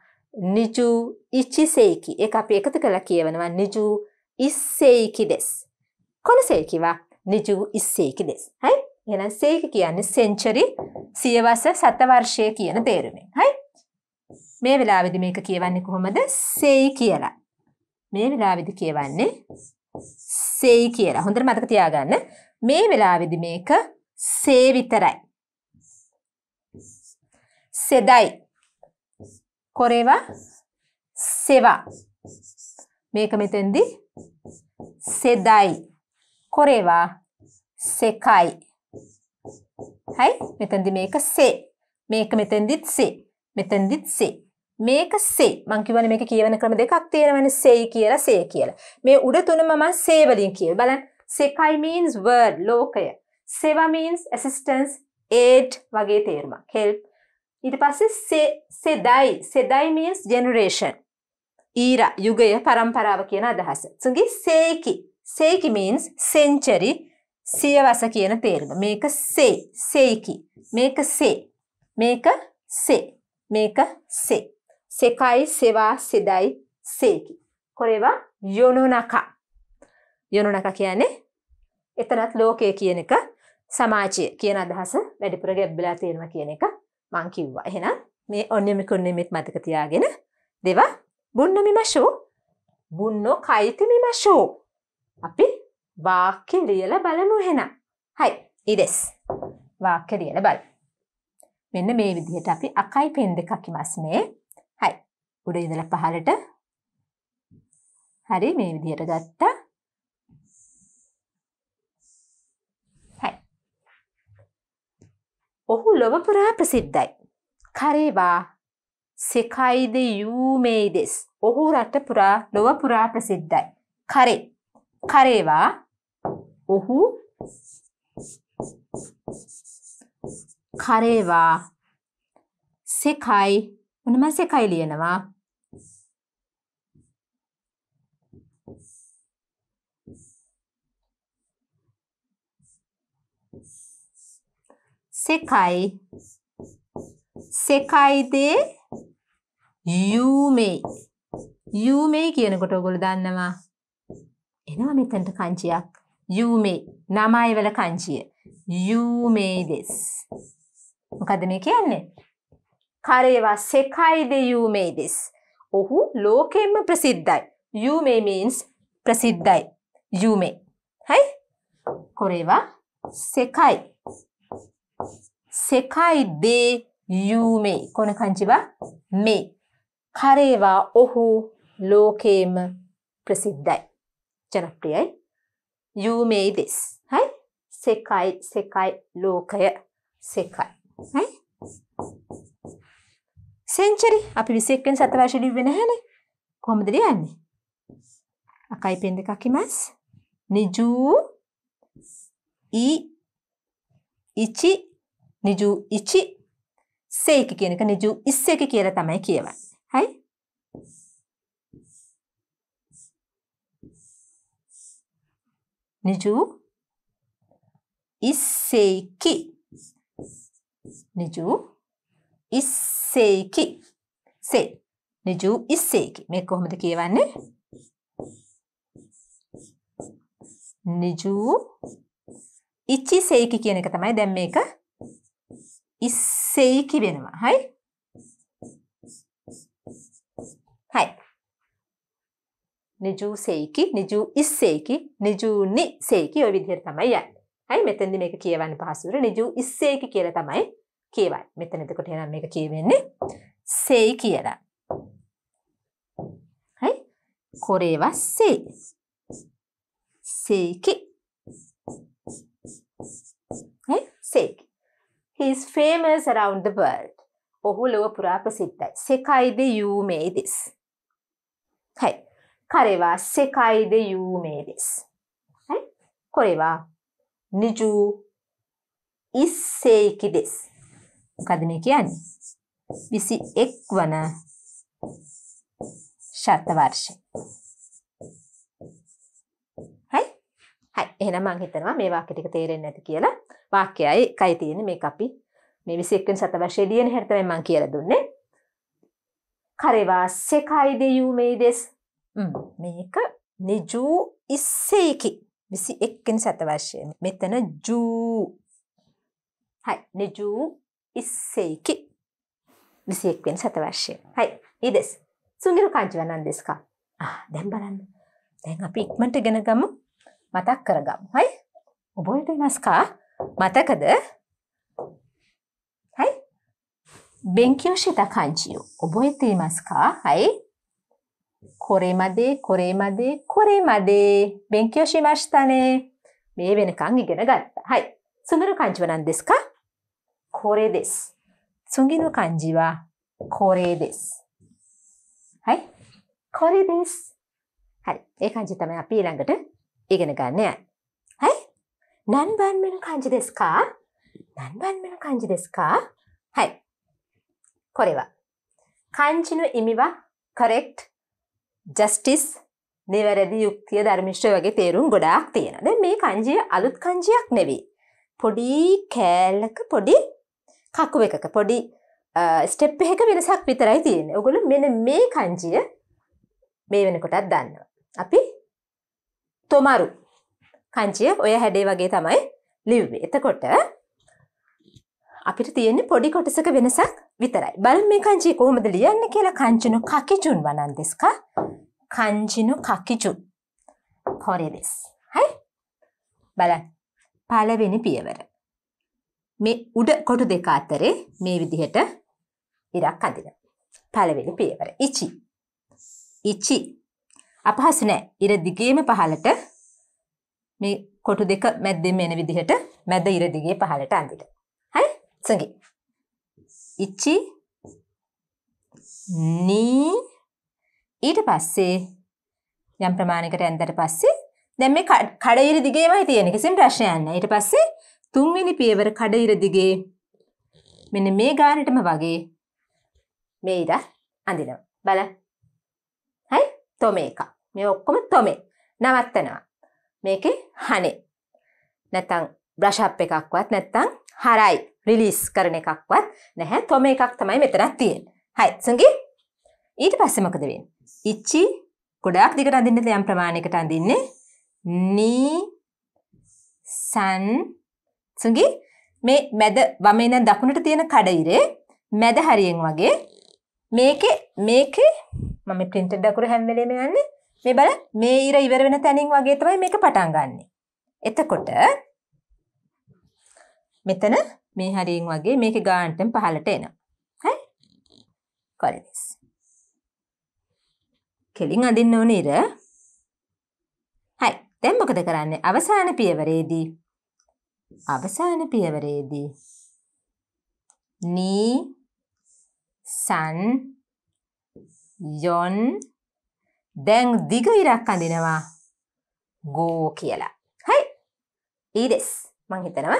[SPEAKER 1] නිජු ඉචිසේකි ඒක අපි එකතු කරලා කියවනවා නිජු ඉස්සේකි දෙස් කොනසේකිවා නිජු ඉස්සේකි දෙස් හරි එහෙනම් සේකි කියන්නේ සෙන්චරි සියවස සතවර්ෂය කියන තේරුමෙන් හරි මේ වෙලාවෙදි මේක කියවන්නේ කොහොමද? සෙයි කියලා. මේ වෙලාවෙදි කියවන්නේ සෙයි කියලා. හොඳට මතක තියාගන්න. මේ වෙලාවෙදි මේක සේ විතරයි. සෙදයි. කොරේවා සෙවා. මේක මෙතෙන්දි සෙදයි. කොරේවා සෙකයි. හයි මෙතෙන්දි මේක සේ. මේක මෙතෙන්දිත් සේ. මෙතෙන්දිත් සේ. මේක සේ මං කියවනේ මේක කියවන ක්‍රම දෙකක් තියෙනවනේ සේයි කියලා සේ කියලා. මේ උඩ තුනම මම සේ වලින් කියවයි. බලන්න sekai means word ලෝකය. seva means assistance aid වගේ තේරුමක් help. ඊට පස්සේ se sedai sedai means generation. ඊරා යුගය පරම්පරාව කියන අදහස. සුඟි සේකි සේකි means century සියවස කියන තේරුම. මේක සේ සේකි මේක සේ මේක සේ මේක සේ 世界世話世代世紀。これは世の中。世の中 කියන්නේ එතනත් ලෝකය කියන එක සමාජය කියන අදහස වැඩිපුර ගැබ්බලා තියෙනවා කියන එක මං කිව්වා. එහෙනම් මේ ඔන්නෙමි කොන්නෙමිත් මතක තියාගෙන දෙව බුන්න මිමශෝ බුන්නෝ කයිති මිමශෝ අපි වාක්‍ය ලියලා බලමු එහෙනම්. හයි ඉදෙස් වාක්‍ය ලියලා බලමු. මෙන්න මේ විදිහට අපි අකයි පෙන් දෙකක් ඉමස්නේ. උඩ ඉඳලා පහලට හරි මේ විදිහට ගත්තා ඔහු ලොව පුරා ප්‍රසිද්ධයි කරේවා සෙකයිද යූමේදෙස් ඔහු රට පුරා ලොව පුරා ප්‍රසිද්ධයි කරේ කරේවා ඔහු කරේවා සෙකයි මොනම සෙකයි ලියනවා sekay sekay de yumei යූමේ කියනකොට ඔගොල්ලෝ දන්නවා එනවා මෙතනට කංචියක් යූමේ නමයිවල කංචිය යූමේ දෙස් මොකද මේ කියන්නේ කරේවා සෙකයිද යූමේ දෙස් ඔහු ලෝකෙම ප්‍රසිද්ධයි යූමේ means ප්‍රසිද්ධයි යූමේ හයි කොරේවා සෙකයි 世界で有名。この漢字は、め。彼はオフ、ローケーム、プレシッダイ。じゃなくて、はい、有名です。はい。世界、世界、ローケ世界。はい. සෙන්චරි අපි 21 වෙනි සතවර්ෂ ලිව්වේ නැහනේ. කොහොමද ලියන්නේ? අකයි පෙන් දෙකක් ඉමස්. නිජු ඉ ඉචි නිජු ඉචි සේක කියන එක නිජු ඉස්සේක කියලා තමයි කියවන්නේ. හරි? නිජු ඉස්සේකි නිජු ඉස්සේකි සේ නිජු ඉස්සේකි මේක කොහොමද කියවන්නේ නිජු ඉච්චි සේකි කියන එක තමයි දැන් මේක ඉස්සෙයි කිවෙනවා. හයි? හයි. නිජූ සේකි, නිජූ ඉස්සේකි, නිජූ නි සේකි ඔය විදිහට තමයි යන්නේ. හයි මෙතෙන්දි මේක කියවන්න පහසුට නිජූ ඉස්සේකි කියලා තමයි කියවන්නේ. මෙතන එතකොට එනම් මේක කියවෙන්නේ සේයි කියලා. හයි? කොරේවා සේ. සේකි. හයි? සේකි. He's famous around the world. ඔහු ලොව පුරා ප්‍රසිද්ධයි. සෙකයිද යූමේදෙස්. හයි. කරේවා සෙකයිද යූමේදෙස්. හයි. කොරේවා නිජූ ඉස්සේකි දෙස්. මොකද මේ කියන්නේ? 21 වන ශතවර්ෂය. හයි. හයි. එහෙනම් මම හිතනවා මේ වාක්‍ය ටික තේරෙන්නේ නැති කියලා. වාක්‍යයයි එකයි තියෙන මේ අපි මේ විසි එක්කෙන් සතවශය ලියන හැතමයි මං කියර දුන්නේ කරවා සෙකයි දෙයුමයි දෙෙස් මේක නිජූ ඉස්සේකි විසි එක්කෙන් සතවශයෙන් මෙතන ජූ හයි නිජූ ඉස්සේකි විසි එක්වෙන් සතවශයෙන් හයි ඉදෙස් සුගිරු කාංචිවනන් දෙස්කා දැම් බලන්න දැන් අපි ඉක්මට ගෙනගම මතක් කරගම් හයි ඔබොයිට මස්කා මතකද? はい勉強した漢字を覚えていますかはい。これまで、これまで、これまで勉強しましたね。මේ වෙනකං ඉගෙන ගත්තා. හයි. සුඳුරු kanji は何ですかこれです。次の漢字はこれです。はい。これです。はい。ඒ kanji තමයි අපි ඊළඟට ඉගෙන ගන්න යන්නේ. はい。何番目の漢字ですか何番目の漢字ですかはい。これは、漢字の意味は、correct, justice, නිවැරදි යුක්තිය ධර්මිෂ්ට වගේ තේරුම් ගොඩාක් තියෙන. දැන් මේ කංජිය අලුත් කංජියක් නෙවෙයි. පොඩි කෑල්ලක පොඩි කකුව එකක පොඩි ස්ටෙප් එකක වෙනසක් විතරයි තියෙන්නේ. ඔයගොල්ලෝ මෙන්න මේ කංජිය මේ වෙනකොටත් දන්නවා. අපි තොමරු කංචිය ඔය හැඩේ වගේ තමයි ලිව්වේ. එතකොට අපිට තියෙන්නේ පොඩි කොටසක වෙනසක් විතරයි. බලමු මේ කංචිය කොහොමද ලියන්නේ කියලා. කංචිනු කකිචුන් වනන් දෙස් ක? කංචිනු කකිචුන්. කොරේ දෙස්. හයි. බලන්න. පළවෙනි පියවර. මේ උඩ කොටු දෙක අතරේ මේ විදිහට ඉරක් අදිනවා. පළවෙනි පියවර. ඉචි. ඉචි. අපහසු නෑ. ඉර දිගේම පහලට මේ කොටු දෙක මැද්දෙන් එන විදිහට මැද ඉර දිගේ පහළට අඳින්න. හරි? සංගි. ඉචි නී ඊට පස්සේ යම් ප්‍රමාණයකට ඇඳලා පස්සේ දැන් මේ කඩ ඉර දිගේමයි තියෙන්නේ. කිසිම ප්‍රශ්නයක් නැහැ. ඊට පස්සේ තුන්වෙනි පියවර කඩ ඉර දිගේ මෙන්න මේ ගානටම වගේ මේ ඉර අඳිනවා. බලන්න. හරි? තොමේ එක. මේ ඔක්කොම තොමේ. නවත්තනවා. මේකේ හනේ. නැත්තම් බ්‍රෂ් අප් එකක්වත් නැත්තම් හරයි රිලීස් කරන එකක්වත් නැහැ. තොම එකක් තමයි මෙතනක් තියෙන්නේ. හයි සංගී ඊට පස්සේ මොකද වෙන්නේ? ඉච්චි ගොඩාක් දිගට අඳින්නද යම් ප්‍රමාණයකට අඳින්නේ. නී සන් සංගී මේ මැද වමේ ඉඳන් දකුණට තියෙන කඩ ඉරේ මැද හරියෙන් වගේ මේකේ මේකේ මම මේ print ඩකුර හැම වෙලේම යන්නේ මේ බල මේ ඉර ඉවර වෙන තැනින් වගේ තමයි මේක පටන් ගන්න. එතකොට මෙතන මේ හරියෙන් වගේ මේක ගානටම පහලට එනවා. හරි? කොරිස්. කෙලින් අඳින්න ඕනේ ඉර. හයි. දැන් මොකද කරන්නේ? අවසාන පියවරේදී අවසාන පියවරේදී නී සන් යොන් දැන් දිග ඉරක් අඳිනවා ගෝ කියලා. හයි ඊදෙස් මං හිතනවා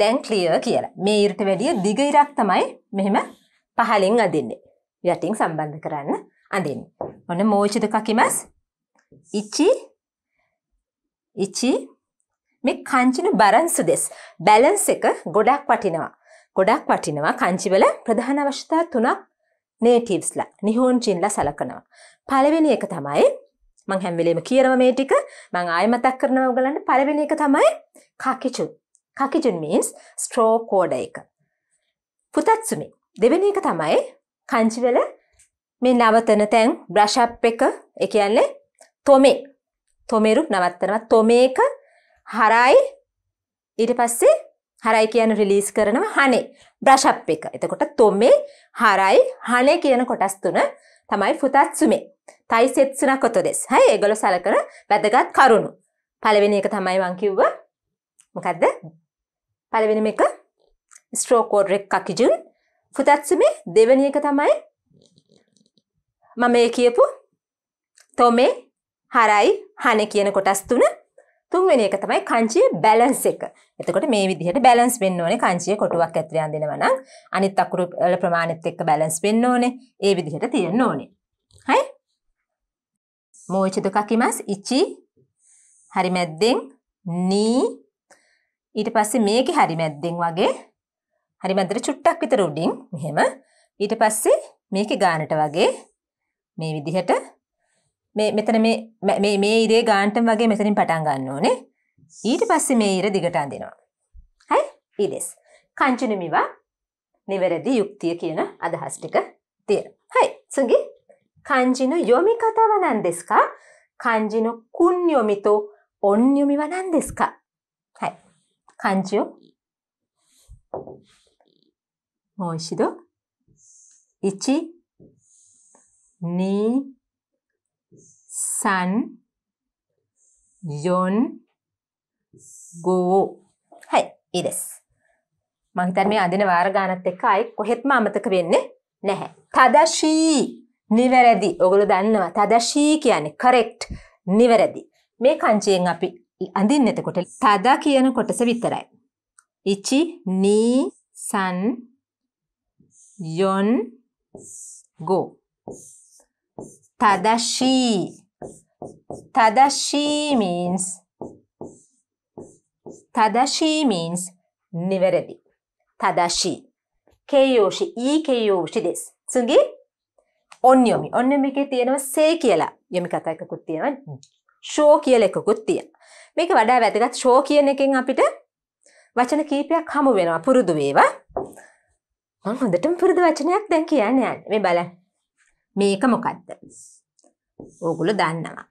[SPEAKER 1] දැන් ක්ලියර් කියලා මේ ඉරට වැඩිය දිග ඉරක් තමයි මෙහෙම පහලින් අදින්නේ. යටින් සම්බන්ධ කරන්න අඳින්න. ඔන්න මෝචිත කකිමස් ඉච්චි ඉච්චි මේ කංචින බරන්සු දෙස් බැලන්ස් එක ගොඩක් වටිනවා. ගොඩක් වටිනවා කංචිවල ප්‍රධාන අවශ්‍යතා තුනක් නේටිව්ස්ලා නිහෝන් චින්ලා සලකනවා. පළවෙනි එක තමයි මං හැම වෙලේම කියනවා මේ ටික මං ආයෙ මතක් කරනවා ඔයගලන්ට පළවෙනි එක තමයි කකිචුන් කකිචුන් means straw කෝඩ එක පුතත්සුමි දෙවෙනි එක තමයි කංචිවල මේ නවතන තැන් brush up එක ඒ කියන්නේ තොමේ තොමේරු නවත්තනවා තොමේක හරයි ඊට පස්සේ හරයි කියන රිලීස් කරනවා හනේ brush up එක එතකොට තොමේ හරයි හනේ කියන කොටස් තුන තමයි පුතත්සුමේ තයි සෙත්සුනක් කොතොදෙස් හයි ඒගොල සලකන වැදගත් කරුණු පළවෙනි එක තමයි වංකිව්ව මොකක්ද පළවෙනිම එක ස්ට්‍රෝකෝඩ්රෙක් කකිජුන් ෆුතත්සුමේ දෙවැනි එක තමයි මම ඒ කියපු තොමේ හරයි හන කියන කොටස් තුන තුන්වෙන එක තමයි කංචියේ බැලන්ස් එක. එතකොට මේ විදිහට බැලන්ස් වෙන්න ඕනේ කංචියේ කොටුවක් ඇතුලේ අඳිනවා නම් අනිත් අකුරු වල ප්‍රමාණෙත් එක්ක බැලන්ස් වෙන්න ඕනේ. ඒ විදිහට තියෙන්න ඕනේ. හරි? もう一度書きます。1、හරි මැද්දෙන් 2 ඊට පස්සේ මේකේ හරි මැද්දෙන් වගේ හරි මැද්දට චුට්ටක් විතර උඩින් මෙහෙම ඊට පස්සේ මේකේ ගානට වගේ මේ විදිහට මේ මෙතන මේ මේ මේ ඉරේ ගානටම වගේ මෙතනින් පටන් ගන්න ඕනේ. ඊට පස්සේ මේ ඉර දිගට අඳිනවා. හරි? ඊදෙස්. කංචනමිවා නිවැරදි යුක්තිය කියන අදහස් ටික තියෙනවා. හයි, සුංගී 漢字の読み方は何ですか漢字の訓読みと音読みは何ですかはい。漢字を。もう一度。一、二、三、四、五。はい、いいです。まあ、හ ි目 න ් න ේがなってかい。こ ග ාま ත また ක ් ක ね。ය ි ක නිවැරදි ඔගොලු දන්නවා තදශී කියන්නේ කරෙක්ට් නිවැරදි. මේ කංචයෙන් අපි අඳින්න එතකොට තදා කියන කොටස විතරයි. ඉචි නී සන් යොන් ගෝ තදශී තදශී means තදශී means නිවැරදි තදශී කේයෝෂි ඊ කේයෝෂි දෙස් සුගේ ඔන් යොමි ඔන්න මේකේ තියෙනවා සේ කියලා යොමි කතා එකකුත් තියෙනවා ෂෝ කියල එකකුත් තියෙන. මේක වඩා වැදගත් ෂෝ කියන එකෙන් අපිට වචන කීපයක් හමු වෙනවා පුරුදු වේවා. මම හොඳටම පුරුදු වචනයක් දැන් කියන්න යන්නේ. මේ බලන්න. මේක මොකද්ද? ඕගොල්ලෝ දන්නවා.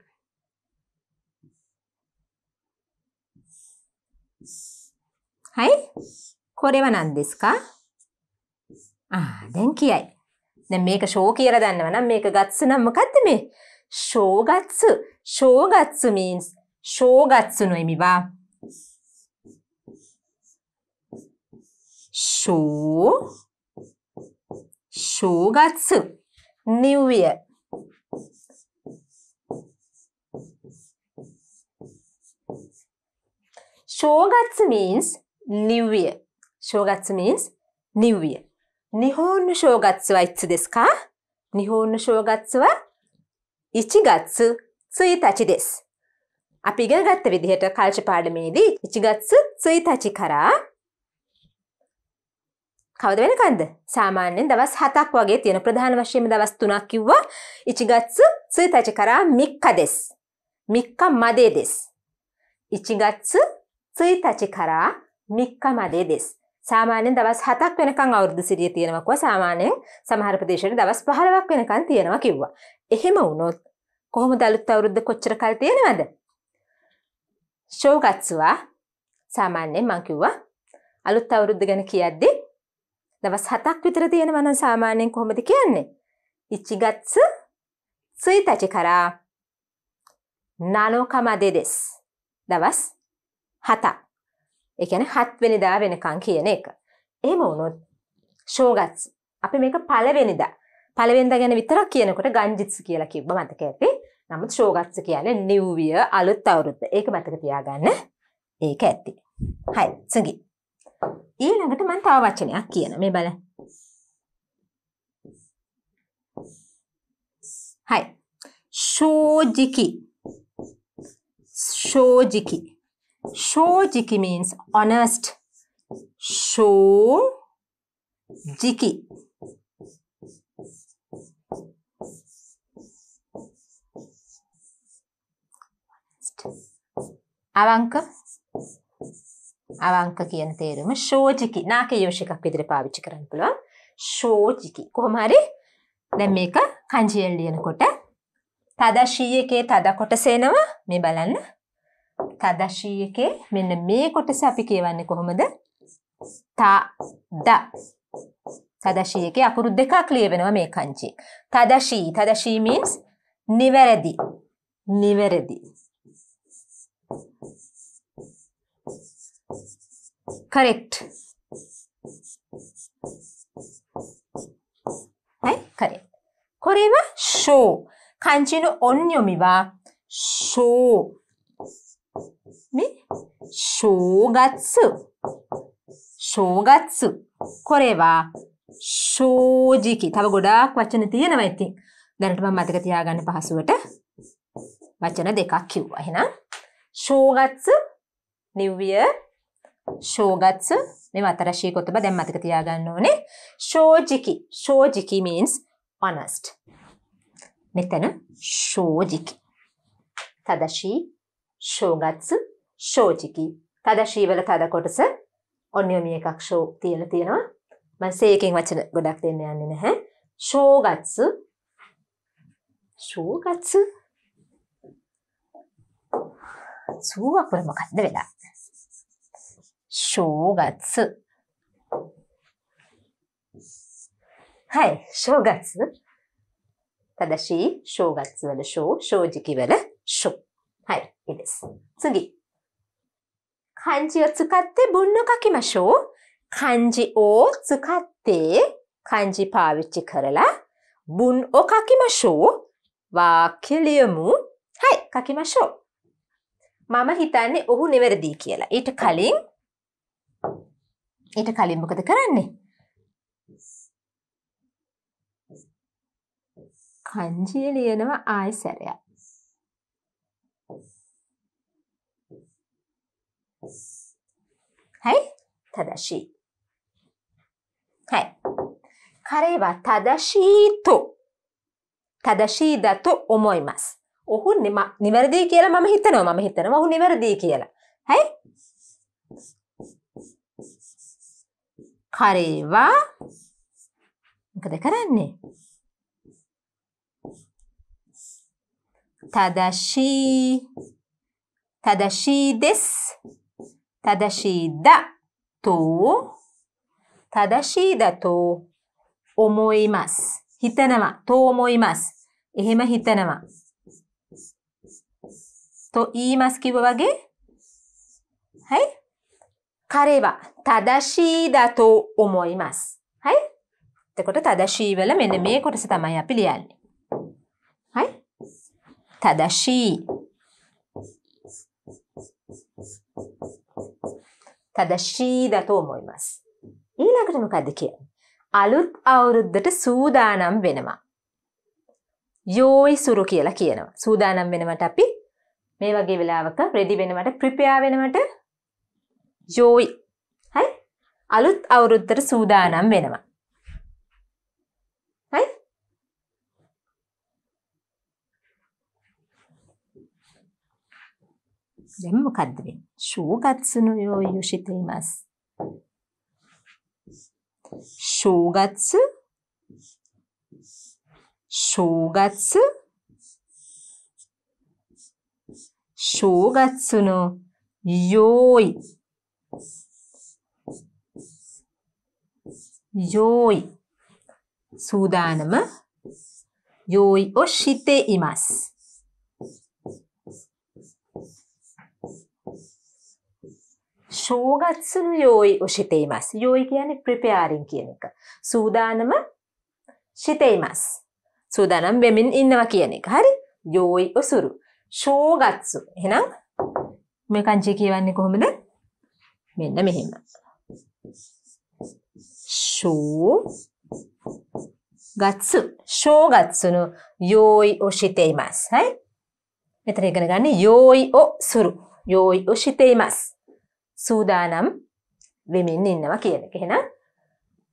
[SPEAKER 1] හයි? කොරේව නන්දිස්කා? ආ දැන් කියයි. දැන් මේක ෂෝ කියලා දන්නව නම් මේක ගත්සු නම් මොකද්ද මේ? ෂෝගත්සු. ෂෝගත්සු means ෂෝගත්සු の意味は ෂෝ ෂෝගත්සු new year 正月 means new year. 正月 means new year. 日本の正月はいつですか日本の正月は1月1日です。අපි ඉගෙන ගත්ත විදිහට කාල්ශ පාඩමේදී 1 ගත්ස 1 කරා කවද වෙනකන්ද සාමාන්‍යයෙන් දවස් 7ක් වගේ තියෙන ප්‍රධාන වශයෙන්ම දවස් 3ක් කිව්වා 1 ගත්ස 1 කරා මික්ක දෙස් මික්ක මදේ දෙස් 1 ගත්ස 1 කරා මික්ක මදේ දෙස් සාමාන්‍යෙන් දවස් හතක් වෙනකං අවුරදු සිරිය තියෙනවක්ව සාමානයෙන් සමහරපදේශයට දවස් පහලවක් වෙනකන් තියෙනවා කිව්වා. එහෙම වුණොත් කොහොම දළුත් අවුරුද්ධ කොච්චර කල් තියෙනවද. ශෝගත්සවා සාමාන්‍යයෙන් මංකිව්වා අලුත් අවුරුද්ධ ගැන කියද්දි දවස් හතක් විතර තියෙනවන සාමාන්‍යයෙන් කොහොමද කියන්නේ. ඉච්චිගත්ස සුයි තචි කරා නානෝකමදේ දෙස් දවස් හතක්. එකන හත්වෙනිදා වෙනකං කියන එක. එහෙම වුණොත් ශෝගත්ස් අපි මේක පලවෙනිද පලවෙද ගැන විතරක් කියනකොට ගංජිත්ස කියලා කිබ්බ මතක ඇති නමුත් ශෝගත්ස කියන නිව්විය අලුත් අවුරුද්ද ඒක මතක තියාගන්න ඒක ඇත්ති. හයි සගි. ඊළඟට මන් තව වචනයක් කියන මේ බල හයි ශෝජිකි ශෝජිකි Shojiki means honest. Shojiki. අවංක අවංක කියන තේරුම ශෝජිකි නාකේ යෝෂ එකක් විදිහට පාවිච්චි කරන්න පුළුවන් ශෝජිකි කොහොම හරි දැන් මේක කංජියෙන් ලියනකොට තදශීයකේ තද කොටස එනවා මේ බලන්න තදශී එකේ මෙන්න මේ කොටස අපි කියවන්නේ කොහොමද? තා ද තදශී එකේ අකුරු දෙකක් ලියවෙනවා මේ කංචි. තදශී තදශී means නිවැරදි. නිවැරදි. correct high correct කොරේව show kanji no on yomiwa show මේ 正月正月これは正直 තව ගොඩාක් වචන තියෙනවා ඉතින් දැනට මම මතක තියාගන්න පහසුවට වචන දෙකක් කිව්වා එහෙනම් 正月 new year ශෝගත්ස මේ අතරශී කොතබ දැන් මතක තියාගන්න ඕනේ ශෝජිකි ශෝජිකි means honest මෙතන ශෝජිකි තදශී ශෝගත්ස ශෝචිකි. තදශීවලතද කොටස ඔ න ් ය ම ි ය එකක් ෂෝ ත ි ය තියෙනවා. ම සේකෙන් වචන ගොඩක් දෙන්න ය න ් න නැහැ. ශෝගත්සු ශෝගත්සු සුවක් වල ම ක ් ද වෙලා? ශෝගත්සු はい、正月。正しい正月しう。正直はでしう。はい、いいです。次。漢字を使って文の書きましょう。漢字を使って漢字パーウィッチから文を書きましょう。わーきりよむ。はい、書きましょう。මම හිතන්නේ ඔහු නිවැරදිී කියලා. ඊට කලින් ඊට කලින් මොකද කරන්නේ? කංජිය ලියනවා ආය සැරයක්. はい正しい。はい。彼は正しいと、正しいだと思います。おふね、ま、にわるでいけやら、まめひったの、まめひったの、おふにわるでいけやら。はい彼は、かでからんね。正しい、正しいです。正しいだと、正しいだと思います。ひたなま、と思います。えへまひたなま。と言いますきわけはい。彼は正しいだと思います。はい。ってこと正しいわらめねめこれせたまやぴりやり。はい。正しい。තදශී දතෝ මොයිමස්. ඊළඟට මොකද කියන්නේ. අලුත් අවුරුද්දට සූදානම් වෙනවා. යෝයි සුරු කියලා කියනවා. සූදානම් වෙනවට අපි මේ වගේ වෙලාවක රෙදි වෙනවට ප්‍රිපයා වෙනවට යෝයි. හයි? අලුත් අවුරුද්දට සූදානම් වෙනවා. 全部買って、正月の用意をしています。正月、正月、正月の用意、用意、スーダーナム、用意をしています。ශෝගත්සුන් යෝයි උෂිතේමස් යෝයි කියන්නේ ප්‍රිපයාරින් කියන එක. සූදානම ශිතේමස්. සූදානම් වෙමින් ඉන්නවා කියන එක. හරි? යෝයි උසුරු. ශෝගත්සු. එහෙනම් මේ කංචි කියවන්නේ කොහොමද? මෙන්න මෙහෙම. ශෝ ගත්සු ශෝගත්සුනු යෝයි ඔෂිතේමස්. හරි? මෙතන ඉගෙන ගන්න යෝයි ඔ සුරු. යෝයි ඔෂිතේමස්. සූදානම් වෙමින් ඉන්නවා කියන එක එහෙනම්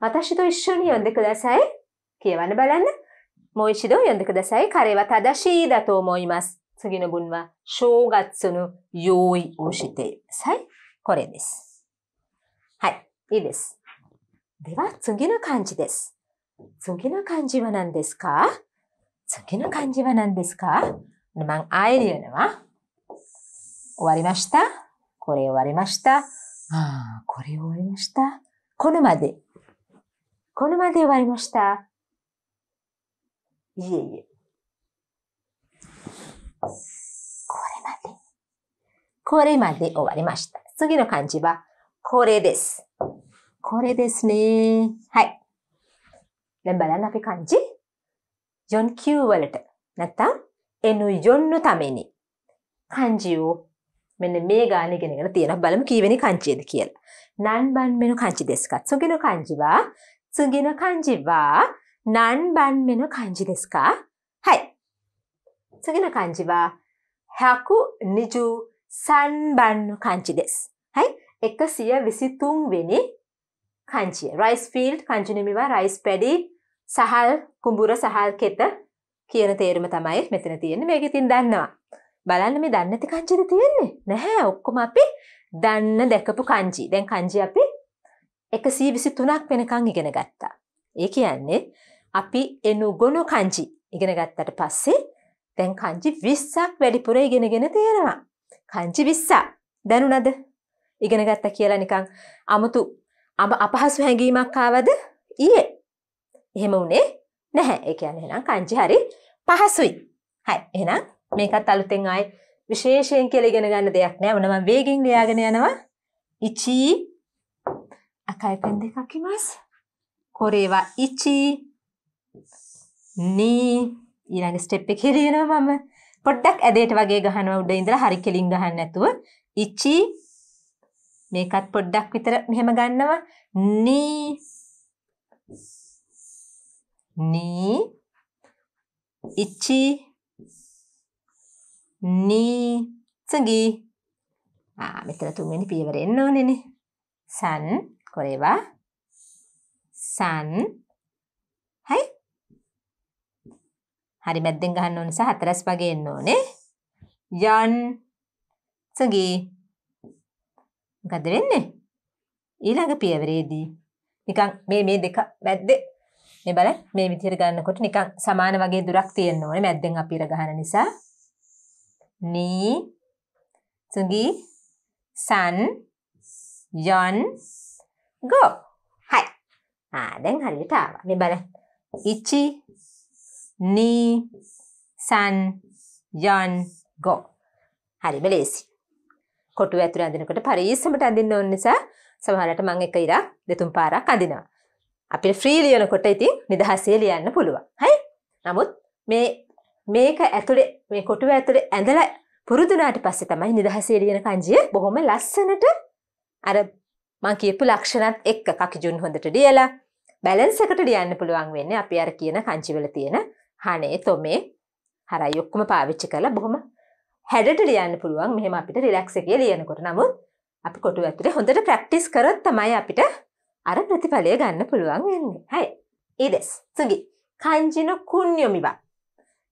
[SPEAKER 1] අතශිදෝ ඉ ෂ න ි යොන්ද ක ද ස ය ි කියවන්න බලන්න もう一度読んでください。彼は正しいだと思います。次の文は、正月の用意をしてさい。これです。はい、いいです。では、次の漢字です。次の漢字は何ですか次の漢字は何ですかアイリアは終わりましたこれ終わりました。ああ、これ終わりました。このまで。このまで終わりました。いえいえ。これまで。これまで終わりました。次の漢字は、これです。これですね。はい。l e m b a l a 漢字。i kanji jon q 割れてなった n 4のために漢字を මෙන්න මේ ගානගෙනගෙන තියෙන බලම කීවෙනි කංචියද කියලා. නන්බන් මෙනු කංචි දෙස්කත් සුගෙන කංජිවා සුගෙන කංජිවා නන්බන් මෙනු කංජි දෙස්කා හයි. සුගෙන කංජිවා හැකු නිජු සන්බන්නු කංචි දෙස්. හයි එක සිය විසිතුන්වෙනි කංචිය රයිස් ෆිල්ඩ් කංචිනමිවා රයිස් පැඩි සහල් කුඹුර සහල් කෙත කියන තේරම තමයි මෙතන තියෙන මේක ඉතින් දන්නවා. බලන්න මේ දන්න ඇති කංචිද තියෙන්නේ නැහැ ඔක්කොම අපි දන්න දැකපු කංචි දැන් කංචි අපි එකසී විසි තුනක් වෙනකං ඉගෙන ගත්තා ඒ කියන්නේ අපි එනු ගොනු කංචි ඉගෙන ගත්තට පස්සේ දැන් කංචි විස්සක් වැඩිපුර ඉගෙනගෙන තේරවා කංචි විස්සා දැනුනද ඉගෙන ගත්ත කියලා නිකං අමුතු අම අපහසු හැඟීමක් ආවද ඊයේ එහෙම වුණේ නැහැ ඒ කියන්නේ එහෙනම් කංචි හරි පහසුයි හයි එහෙනම් මේකත් අලුතෙන් ආයි විශේෂයෙන් කියලා ඉගෙන ගන්න දෙයක් නෑ. මොනවා වේගෙන් ලියාගෙන යනවා. ඉචි අකයි පෙන් දෙකක් කිමස්. කොරේවා ඉචි නී ඊළඟ ස්ටෙප් එකේ ලියනවා මම. පොඩ්ඩක් ඇදේට වගේ ගහනවා උඩ ඉඳලා හරි කෙලින් ගහන්න නැතුව. ඉචි මේකත් පොඩ්ඩක් විතර මෙහෙම ගන්නවා. නී නී ඉචි නී තගි ආ මෙතන තුන්වෙනි පියවර එන්න ඕනේනේ සන් කොරේවා සන් හයි හරි මැද්දෙන් ගහන්න ඕන නිසා හතරස් වගේ එන්න ඕනේ යන් තගි මොකද වෙන්නේ ඊළඟ පියවරේදී නිකන් මේ මේ දෙක මැද්දේ මේ බලන්න මේ විදිහට ගන්නකොට නිකන් සමාන වගේ දුරක් තියෙන්න ඕනේ මැද්දෙන් අපිර ගහන නිසා ni, 次、san, yon, go. හයි. ආ දැන් හරියට ආවා. මේ බලන්න. ඉචි, ni, san, yon, go. හරිම ලේසි. කොටුව ඇතුළේ අඳිනකොට පරිස්සමට අඳින්න ඕන නිසා සමහරවිට මම එක ඉරක් දෙතුන් පාරක් අඳිනවා. අපිට ෆ්‍රී ලියනකොට ඉතින් නිදහසේ ලියන්න පුළුවන්. හරි? නමුත් මේ මේක ඇතුළේ මේ කොටුව ඇතුළේ ඇඳලා පුරුදුනාට පස්සේ තමයි නිදහසේ ලියන කංජිය බොහොම ලස්සනට අර මං කියපු ලක්ෂණත් එක්ක කකිජුන් හොඳට ලියලා බැලන්ස් එකට ලියන්න පුළුවන් වෙන්නේ අපි අර කියන කංජිවල තියෙන හනේ තොමේ හරයි ඔක්කොම පාවිච්චි කරලා බොහොම හැඩට ලියන්න පුළුවන් මෙහෙම අපිට රිලැක්ස් එකේ ලියනකොට නමුත් අපි කොටුව ඇතුලේ හොඳට ප්‍රැක්ටිස් කරොත් තමයි අපිට අර ප්‍රතිඵලය ගන්න පුළුවන් වෙන්නේ. හයි. ඊදස්. 次。漢字の訓読みは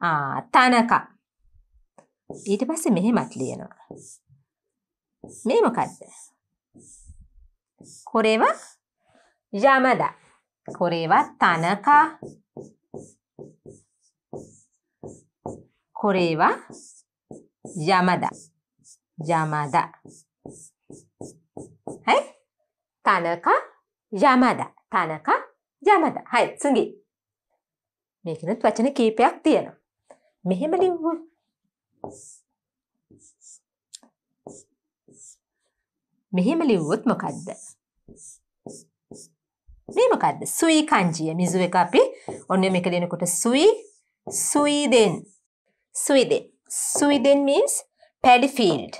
[SPEAKER 1] ආ තනක. ඊට පස්සේ මෙහෙමත් ලියනවා. මේ මොකද්ද? කොරේව යමද. කොරේව තනක. කොරේව යමද. යමද. හයි? තනක යමද. තනක යමද. හයි, සුඟි. මේකනොත් වචන කීපයක් තියෙනවා. මෙහෙම ලිව්වොත් මෙහෙම ලිව්වොත් මොකද්ද? මේ මොකද්ද? සුයි කංජිය. මිසු එක අපි ඔන්න මේක දෙනකොට සුයි සුයිදෙන්. සුයිදෙන්. සුයිදෙන් means paddy field.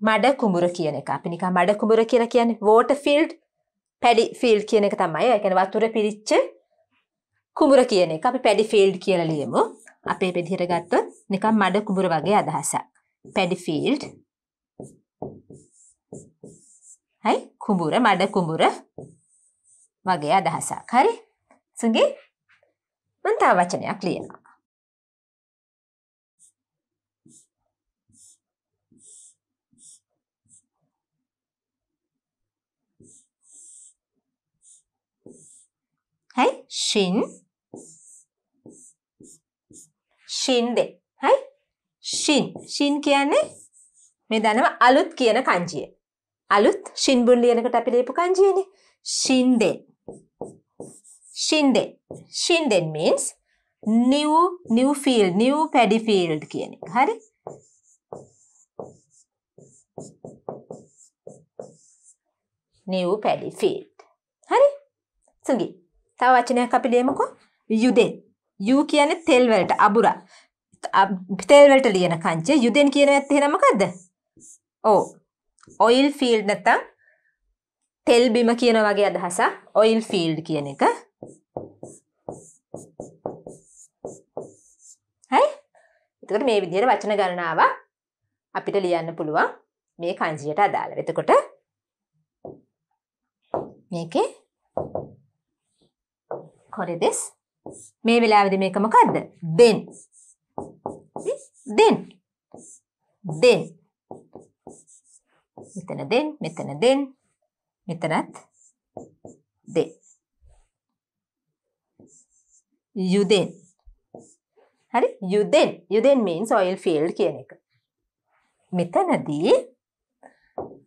[SPEAKER 1] මඩ කුඹුර කියන එක. අපි නිකන් මඩ කුඹුර කියලා කියන්නේ water field paddy field කියන එක තමයි. ඒ කියන්නේ වතුර පිරිච්ච කුඹුර කියන එක. අපි paddy field කියලා ලියමු. අපේ විදිහට ගත්තොත් නිකන් මඩ කුඹුර වගේ අදහසක්. පැඩි ෆීල්ඩ් හයි කුඹුර මඩ කුඹුර වගේ අදහසක්. හරි? සුංගේ මම තව වචනයක් ලියනවා. හයි ෂින් ශින්ද හයි ශින් ශින් කියන්නේ මේ දනව අලුත් කියන කංජිය අලුත් ශින්බුන් ලියනකට අපි ලියපු කංජියනේ ශින්දෙන් ශින්දෙන් ශින්දෙන් means new new field new paddy field කියන එක හරි new paddy field හරි සුගි තව වචනයක් අපි ලියමුකෝ යුදෙන් U කියන්නේ තෙල් වලට අබුර. තෙල් වලට ලියන කංචිය. යුදෙන් කියන ඇත්ත එහෙනම් මොකද්ද? ඔව්. oil field නැත්තම් තෙල් බිම කියන වගේ අදහස. oil field කියන එක. හරි? එතකොට මේ විදිහට වචන ගණනාව අපිට ලියන්න පුළුවන් මේ කංජියට අදාළව. එතකොට මේකේ කොරෙදෙස් මේ වෙලාවේදී මේක මොකද්ද? then. then. then. මෙතන then, මෙතන then, මෙතනත් then. you then. හරි? you then. you then means oil field කියන එක. මෙතනදී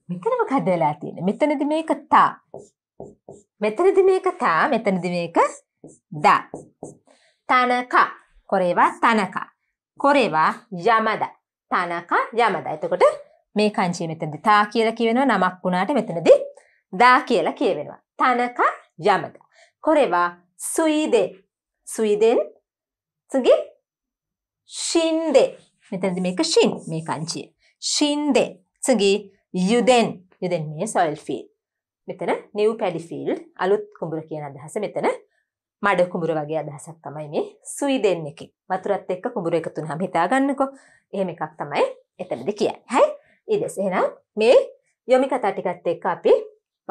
[SPEAKER 1] මෙතන මොකද වෙලා තියෙන්නේ? මෙතනදී මේක තා. මෙතනදී මේක තා, මෙතනදී මේක だ。田中。これは田中。これは山田。田中山田。එතකොට මේ කංචිය මෙතනදී තා කියලා කියවෙනවා නමක් වුණාට මෙතනදී දා කියලා කියවෙනවා. තනක යමද. කොරේවා සුයිදේ. සුයිදෙන් සුගි ශින්දේ. මෙතනදී මේක ශින් මේ කංචිය. ශින්දේ. සුගි යුදෙන්. යුදෙන් මේ soil field. මෙතන new paddy field අලුත් කුඹුර කියන අදහස මෙතන මඩ කුඹුර වගේ අදහසක් තමයි මේ සුයි දෙන්නෙකි. වතුරත් එක්ක කුඹුර එකතු වුනහම හිතාගන්නකෝ. එහෙම එකක් තමයි එතනදී කියන්නේ. හරි? ඊදැස් එහෙනම් මේ යොමි කතා ටිකත් එක්ක අපි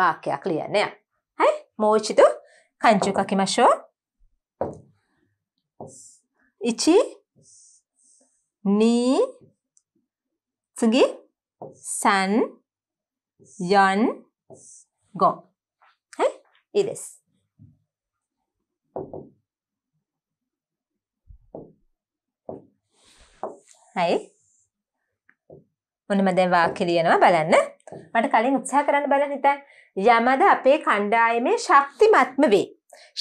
[SPEAKER 1] වාක්‍යයක් ලියන්න යමු. හරි? මොචිදු කංචු කකිමෂෝ. ඉචි නී සුගි සන් යන් ගො. හරි? ඊදැස් හයි මොනම දැන් වාක්‍ය ලියනවා බලන්න. මට කලින් උත්සාහ කරන්න බලන්න හිතන්න. යමද අපේ කණ්ඩායමේ ශක්තිමත්ම වේ.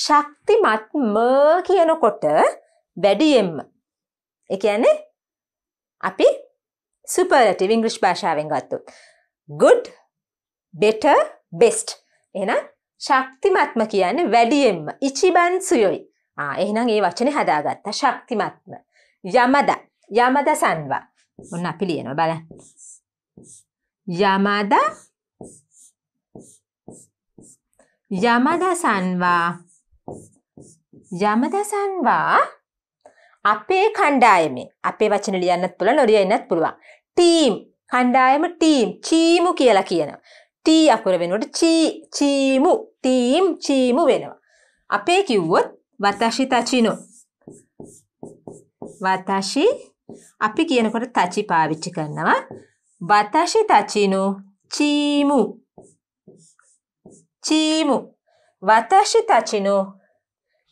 [SPEAKER 1] ශක්තිමත්ම කියනකොට වැඩියෙන්ම. ඒ කියන්නේ අපි සුපර්ලටිව් ඉංග්‍රීසි භාෂාවෙන් ගත්තොත් good better best. එහෙනම් ශක්තිමත්ම කියන්නේ වැඩියෙන්ම ඉචිබන්සුයොයි ආ එහෙනම් ඒ වචනේ හදාගත්තා ශක්තිමත්ම යමද යමද සංවා ඔන්න අපි ලියනවා බලන්න යමද යමද සංවා යමද සංවා අපේ කණ්ඩායමේ අපේ වචන ලියන්නත් පුළුවන් ඔරිය එන්නත් පුළුවන් ටීම් කණ්ඩායම ටීම් චීමු කියලා කියනවා තී අකුර වෙනකොට චී චීමු තීම් චීමු වෙනවා. අපේ කිව්වොත් වතශි තචිනෝ. වතශි අපි කියනකොට තචි පාවිච්චි කරනවා. වතශි තචිනෝ චීමු චීමු වතශි තචිනෝ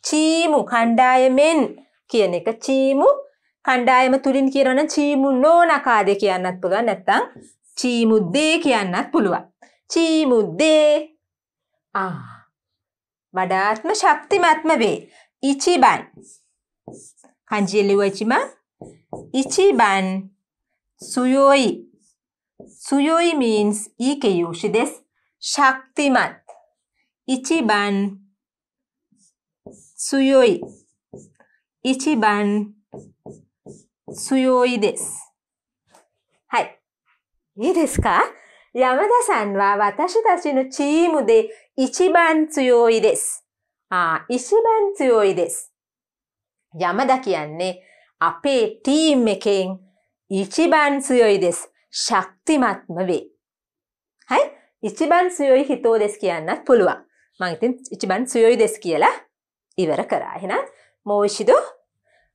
[SPEAKER 1] චීමු කණ්ඩායමෙන් කියන එක චීමු කණ්ඩායම තුලින් කියනවනම් චීමු නෝනකාද කියන්නත් පුළුවන් නැත්නම් චීමු දේ කියන්නත් පුළුවන් チームで、あ、あ。ダアトマシャプティマトマベ、イチバン。漢字入れは一番。一番、強い。強い means、いい形容詞です。シャクティマン。一番、強い。一番、強いです。はい。いいですか山田さんは私たちのチームで一番強いです。あ一番強いです。山田 කියන්නේ අපේ ටීම් එකෙන් ඉචිබන් සුයොයි දෙෙස් ශක්තිමත්ම වේ. හයි ඉචිබන් සුයොයි හිතෝ දෙෙස් කියන්නත් පුළුවන් මංතින් ඉචිබන් සුයොයි දෙෙස් කියලා ඉවර කරාහෙන මෝෂිදු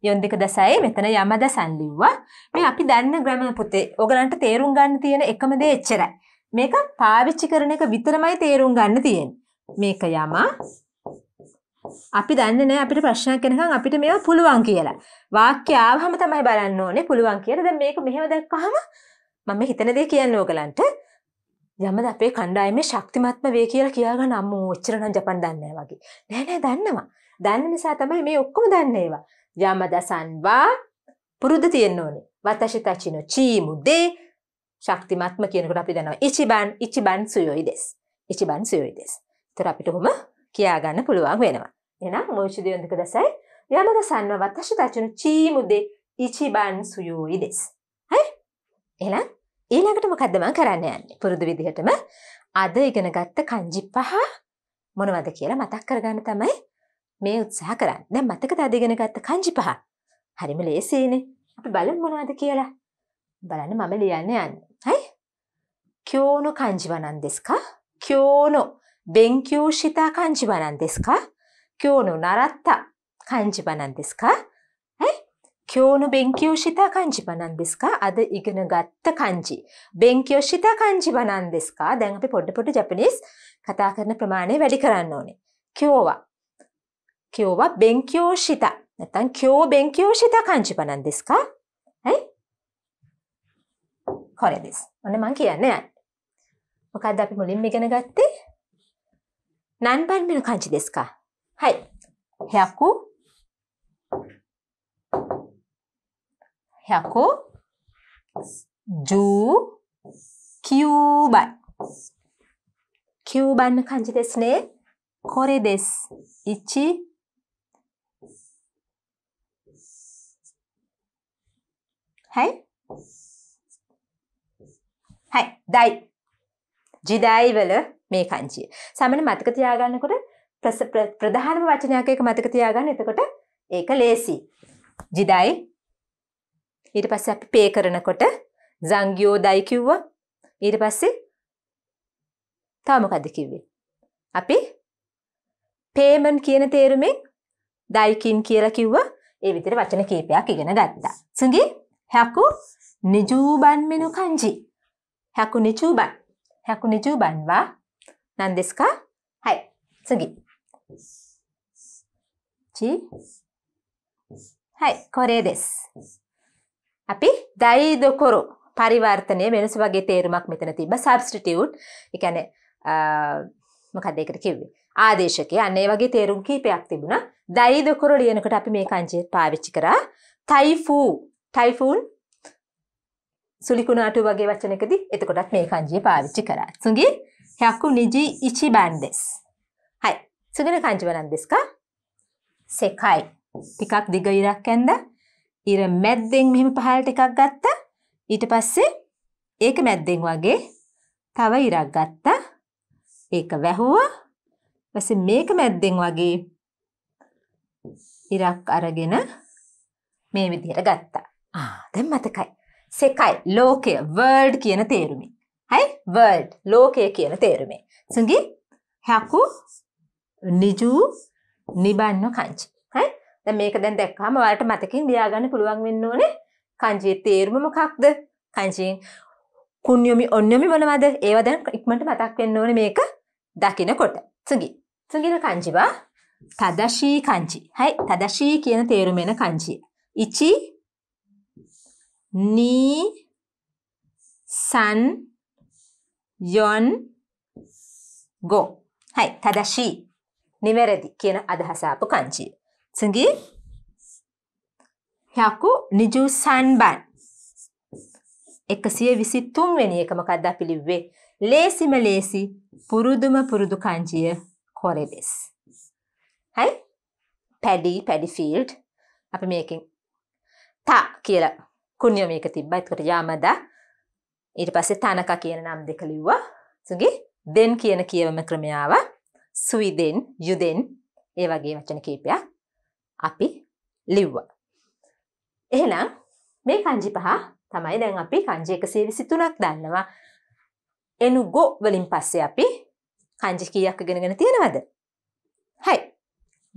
[SPEAKER 1] යොන්දික දසයි මෙතන යමද සල්ලිව්වා මේ අපි දන්න ග්‍රම පුතේ ඔගලන්ට තේරුම් ගන්න තියෙන එකමද එච්චරයි මේක පාවිච්චි කරන එක විතරමයි තේරුම් ගන්න තියෙන්නේ. මේක යම අපි දන්නේ නැහැ අපිට ප්‍රශ්නයක් එනකන් අපිට මේවා පුළුවන් කියලා. වාක්‍ය ආවම තමයි බලන්න ඕනේ පුළුවන් කියලා. දැන් මේක මෙහෙම දැක්කහම මම හිතන දේ කියන්න ඕගලන්ට. යමද අපේ කණ්ඩායමේ ශක්තිමත්ම වේ කියලා කියා ගන්න අම්මෝ ඔච්චර නම් ජපන් දන්නේ නැහැ වගේ. නෑ නෑ දන්නවා. දන්න නිසා තමයි මේ ඔක්කොම දන්නේ ඒවා. යමද සන්වා පුරුදු තියෙන්න ඕනේ. වතශිතචිනෝ චීමුදේ ශක්තිමත්ම කියනකට අපි දනවා ඉචිබන් ඉචිබන් සුයෝයි දෙෙස් ඉචිබන් සුයෝයි දෙෙස් තොර අපිට හොම කියාගන්න පුළුවන් වෙනවා එනම් මෝෂිදයොන්දක දසයි යමද සන්න වත්තශ තචනු චීමුදේ ඉචිබන් සුයෝයි දෙෙස් හයි එනම් ඊළඟට මොකදදමන් කරන්න යන්න පුරුදු විදිහටම අද ඉගෙන ගත්ත කංජි පහ මොනවද කියලා මතක් කරගන්න තමයි මේ උත්සාහ කරන්න දැ මතක අදගෙන ගත්ත කංජි පහ හරිම ලේසේනේ අපි බල මොනවද කියලා බලන්න මම ලියන්න යන්න はい。今日の漢字は何ですか今日の勉強した漢字は何ですか今日の習った漢字は何ですかはい。今日の勉強した漢字は何ですかあで、いくのがった漢字。勉強した漢字は何ですかでんがぺぽでぽでジャパニーズ。カタカナプマネバリカランのね。今日は、今日は勉強した。今日勉強した漢字は何ですかはい。これです。おね、マやね。わかったピモがあって、何番の漢字ですかはい。百百十九番。九番の漢字ですね。これです。一はい。හැයි දයි ජිදයි වල මේ කංචිය. සමන මතක තියාගන්නකොට ප්‍රධානම වචනයක් එක මතක තියාගන්න එතකොට ඒක ලේසි. ජිදයි ඊට පස්සේ අපි පේ කරනකොට සංගියෝ දයි කිව්වා. ඊට පස්සේ තව මොකද්ද කිව්වේ? අපි පේමන් කියන තේරුමෙන් දයිකින් කියලා කිව්වා. ඒ විදිහට වචන කීපයක් ඉගෙන ගත්තා. සුඟි හැකු නිජූබන් මෙනු කංජි 百日番。百日番は何ですかはい。次。ちはい。これです。අපි දයිදොකොරු පරිවර්තනය වෙනස් වගේ තේරුමක් මෙතන තිබ සබස්ටිටියුට් එකන මොකද එකට කිව්වේ ආදේශක අන්නේ වගේ තේරුම් කීපයක් තිබුණ දයිදොකොරු ලියනකට අපි මේ කංචේ පාවිච්චි කරා තයිෆූ ටයිෆූන් සුලිකුණාටු වගේ වචනකදී එතකොටත් මේ කංජිය පාවිච්චි කරා. සුගි හ්‍යක්කු නිජී ඉචි බෑන්්ඩෙස්. හයි සුගෙන කංජිවනන් දෙස්ක සෙකයි ටිකක් දිග ඉරක් ඇන්ද ඉර මැද්දෙන් මෙම පහල ටිකක් ගත්ත ඊට පස්සේ ඒක මැද්දෙන් වගේ තව ඉරක් ගත්ත ඒක වැැහුව වස මේක මැද්දෙන් වගේ ඉරක් අරගෙන මේ විදියට ගත්තා ආ දැම් මතකයි සෙකයි ලෝකය වර්ඩ් කියන තේරුමි. හයි වර්ඩ් ලෝකය කියන තේරුමේ. සුගි හැකු නිජූ නිබන්න කංචි. හයි දැන් මේක දැන් දැක්කම ඔයාලට මතකින් ලියාගන්න පුළුවන් වෙන්න ඕනේ කංචියේ තේරුම මොකක්ද? කංචියෙන් කුණ්‍යොමි ඔන්‍යොමි මොනවද? ඒවා දැන් ඉක්මනට මතක් වෙන්න ඕනේ මේක දකිනකොට. සුගි. සුගින කංචි බා තදශී කංචි. හයි තදශී කියන තේරුම එන කංචිය. ඉචි ni san yon go හයි තදශී නිවැරදි කියන අදහසාපු කංචිය සගි යකු නිජූ සන්බන් එකසිය විසි තුන් වෙන එකමකක්ද පිළිවේ ලේසිම ලේසි පුරුදුම පුරුදු කංජිය කොරෙබෙස් හයි පැඩි පැඩිෆිල්ඩ් අප මේකින් තා කියලා කුණ්‍ය මේක තිබ්බා. එතකොට යාමදා ඊට පස්සේ තනක කියන නම් දෙක ලිව්වා. සුගේ දෙන් කියන කියවම ක්‍රමය ආවා. සුවිදෙන්, යුදෙන් ඒ වගේ වචන කීපයක් අපි ලිව්වා. එහෙනම් මේ කංජි පහ තමයි දැන් අපි කංජි 123ක් දන්නවා. එනු ගෝ වලින් පස්සේ අපි කංජි කීයක් ඉගෙනගෙන තියෙනවද? හයි.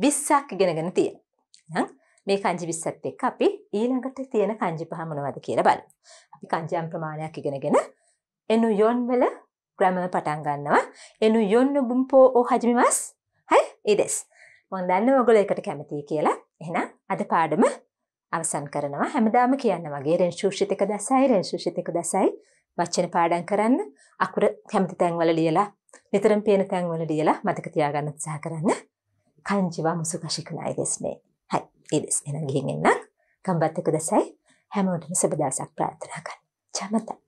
[SPEAKER 1] 20ක් ඉගෙනගෙන තියෙනවා. මේ කංජි 20ත් එක්ක අපි ඊළඟට තියෙන කංජි පහ මොනවද කියලා බලමු. අපි කංජයන් ප්‍රමාණයක් ඉගෙනගෙන එනු යොන් වල ග්‍රැමර් පටන් ගන්නවා. එනු යොන් බුම්පෝ ඕ හජිමිමස්. හයි ඉදස්. මම දන්නවා ඔයගොල්ලෝ ඒකට කැමතියි කියලා. එහෙනම් අද පාඩම අවසන් කරනවා හැමදාම කියන්න වගේ රෙන් ශූෂිතක දසයි රෙන් ශූෂිතක දසයි වචන පාඩම් කරන්න අකුර කැමති තැන්වල ලියලා නිතරම පේන තැන්වල ලියලා මතක තියාගන්න උත්සාහ කරන්න කංජිවා මුසුකශිකුණයි දෙස්නේ හරි. ඒ දෙස් එහෙනම් ගිහින් එන්න. ගම්බත් එක දැසයි හැමෝටම සුබ දවසක් ප්‍රාර්ථනා කරනවා. චමතා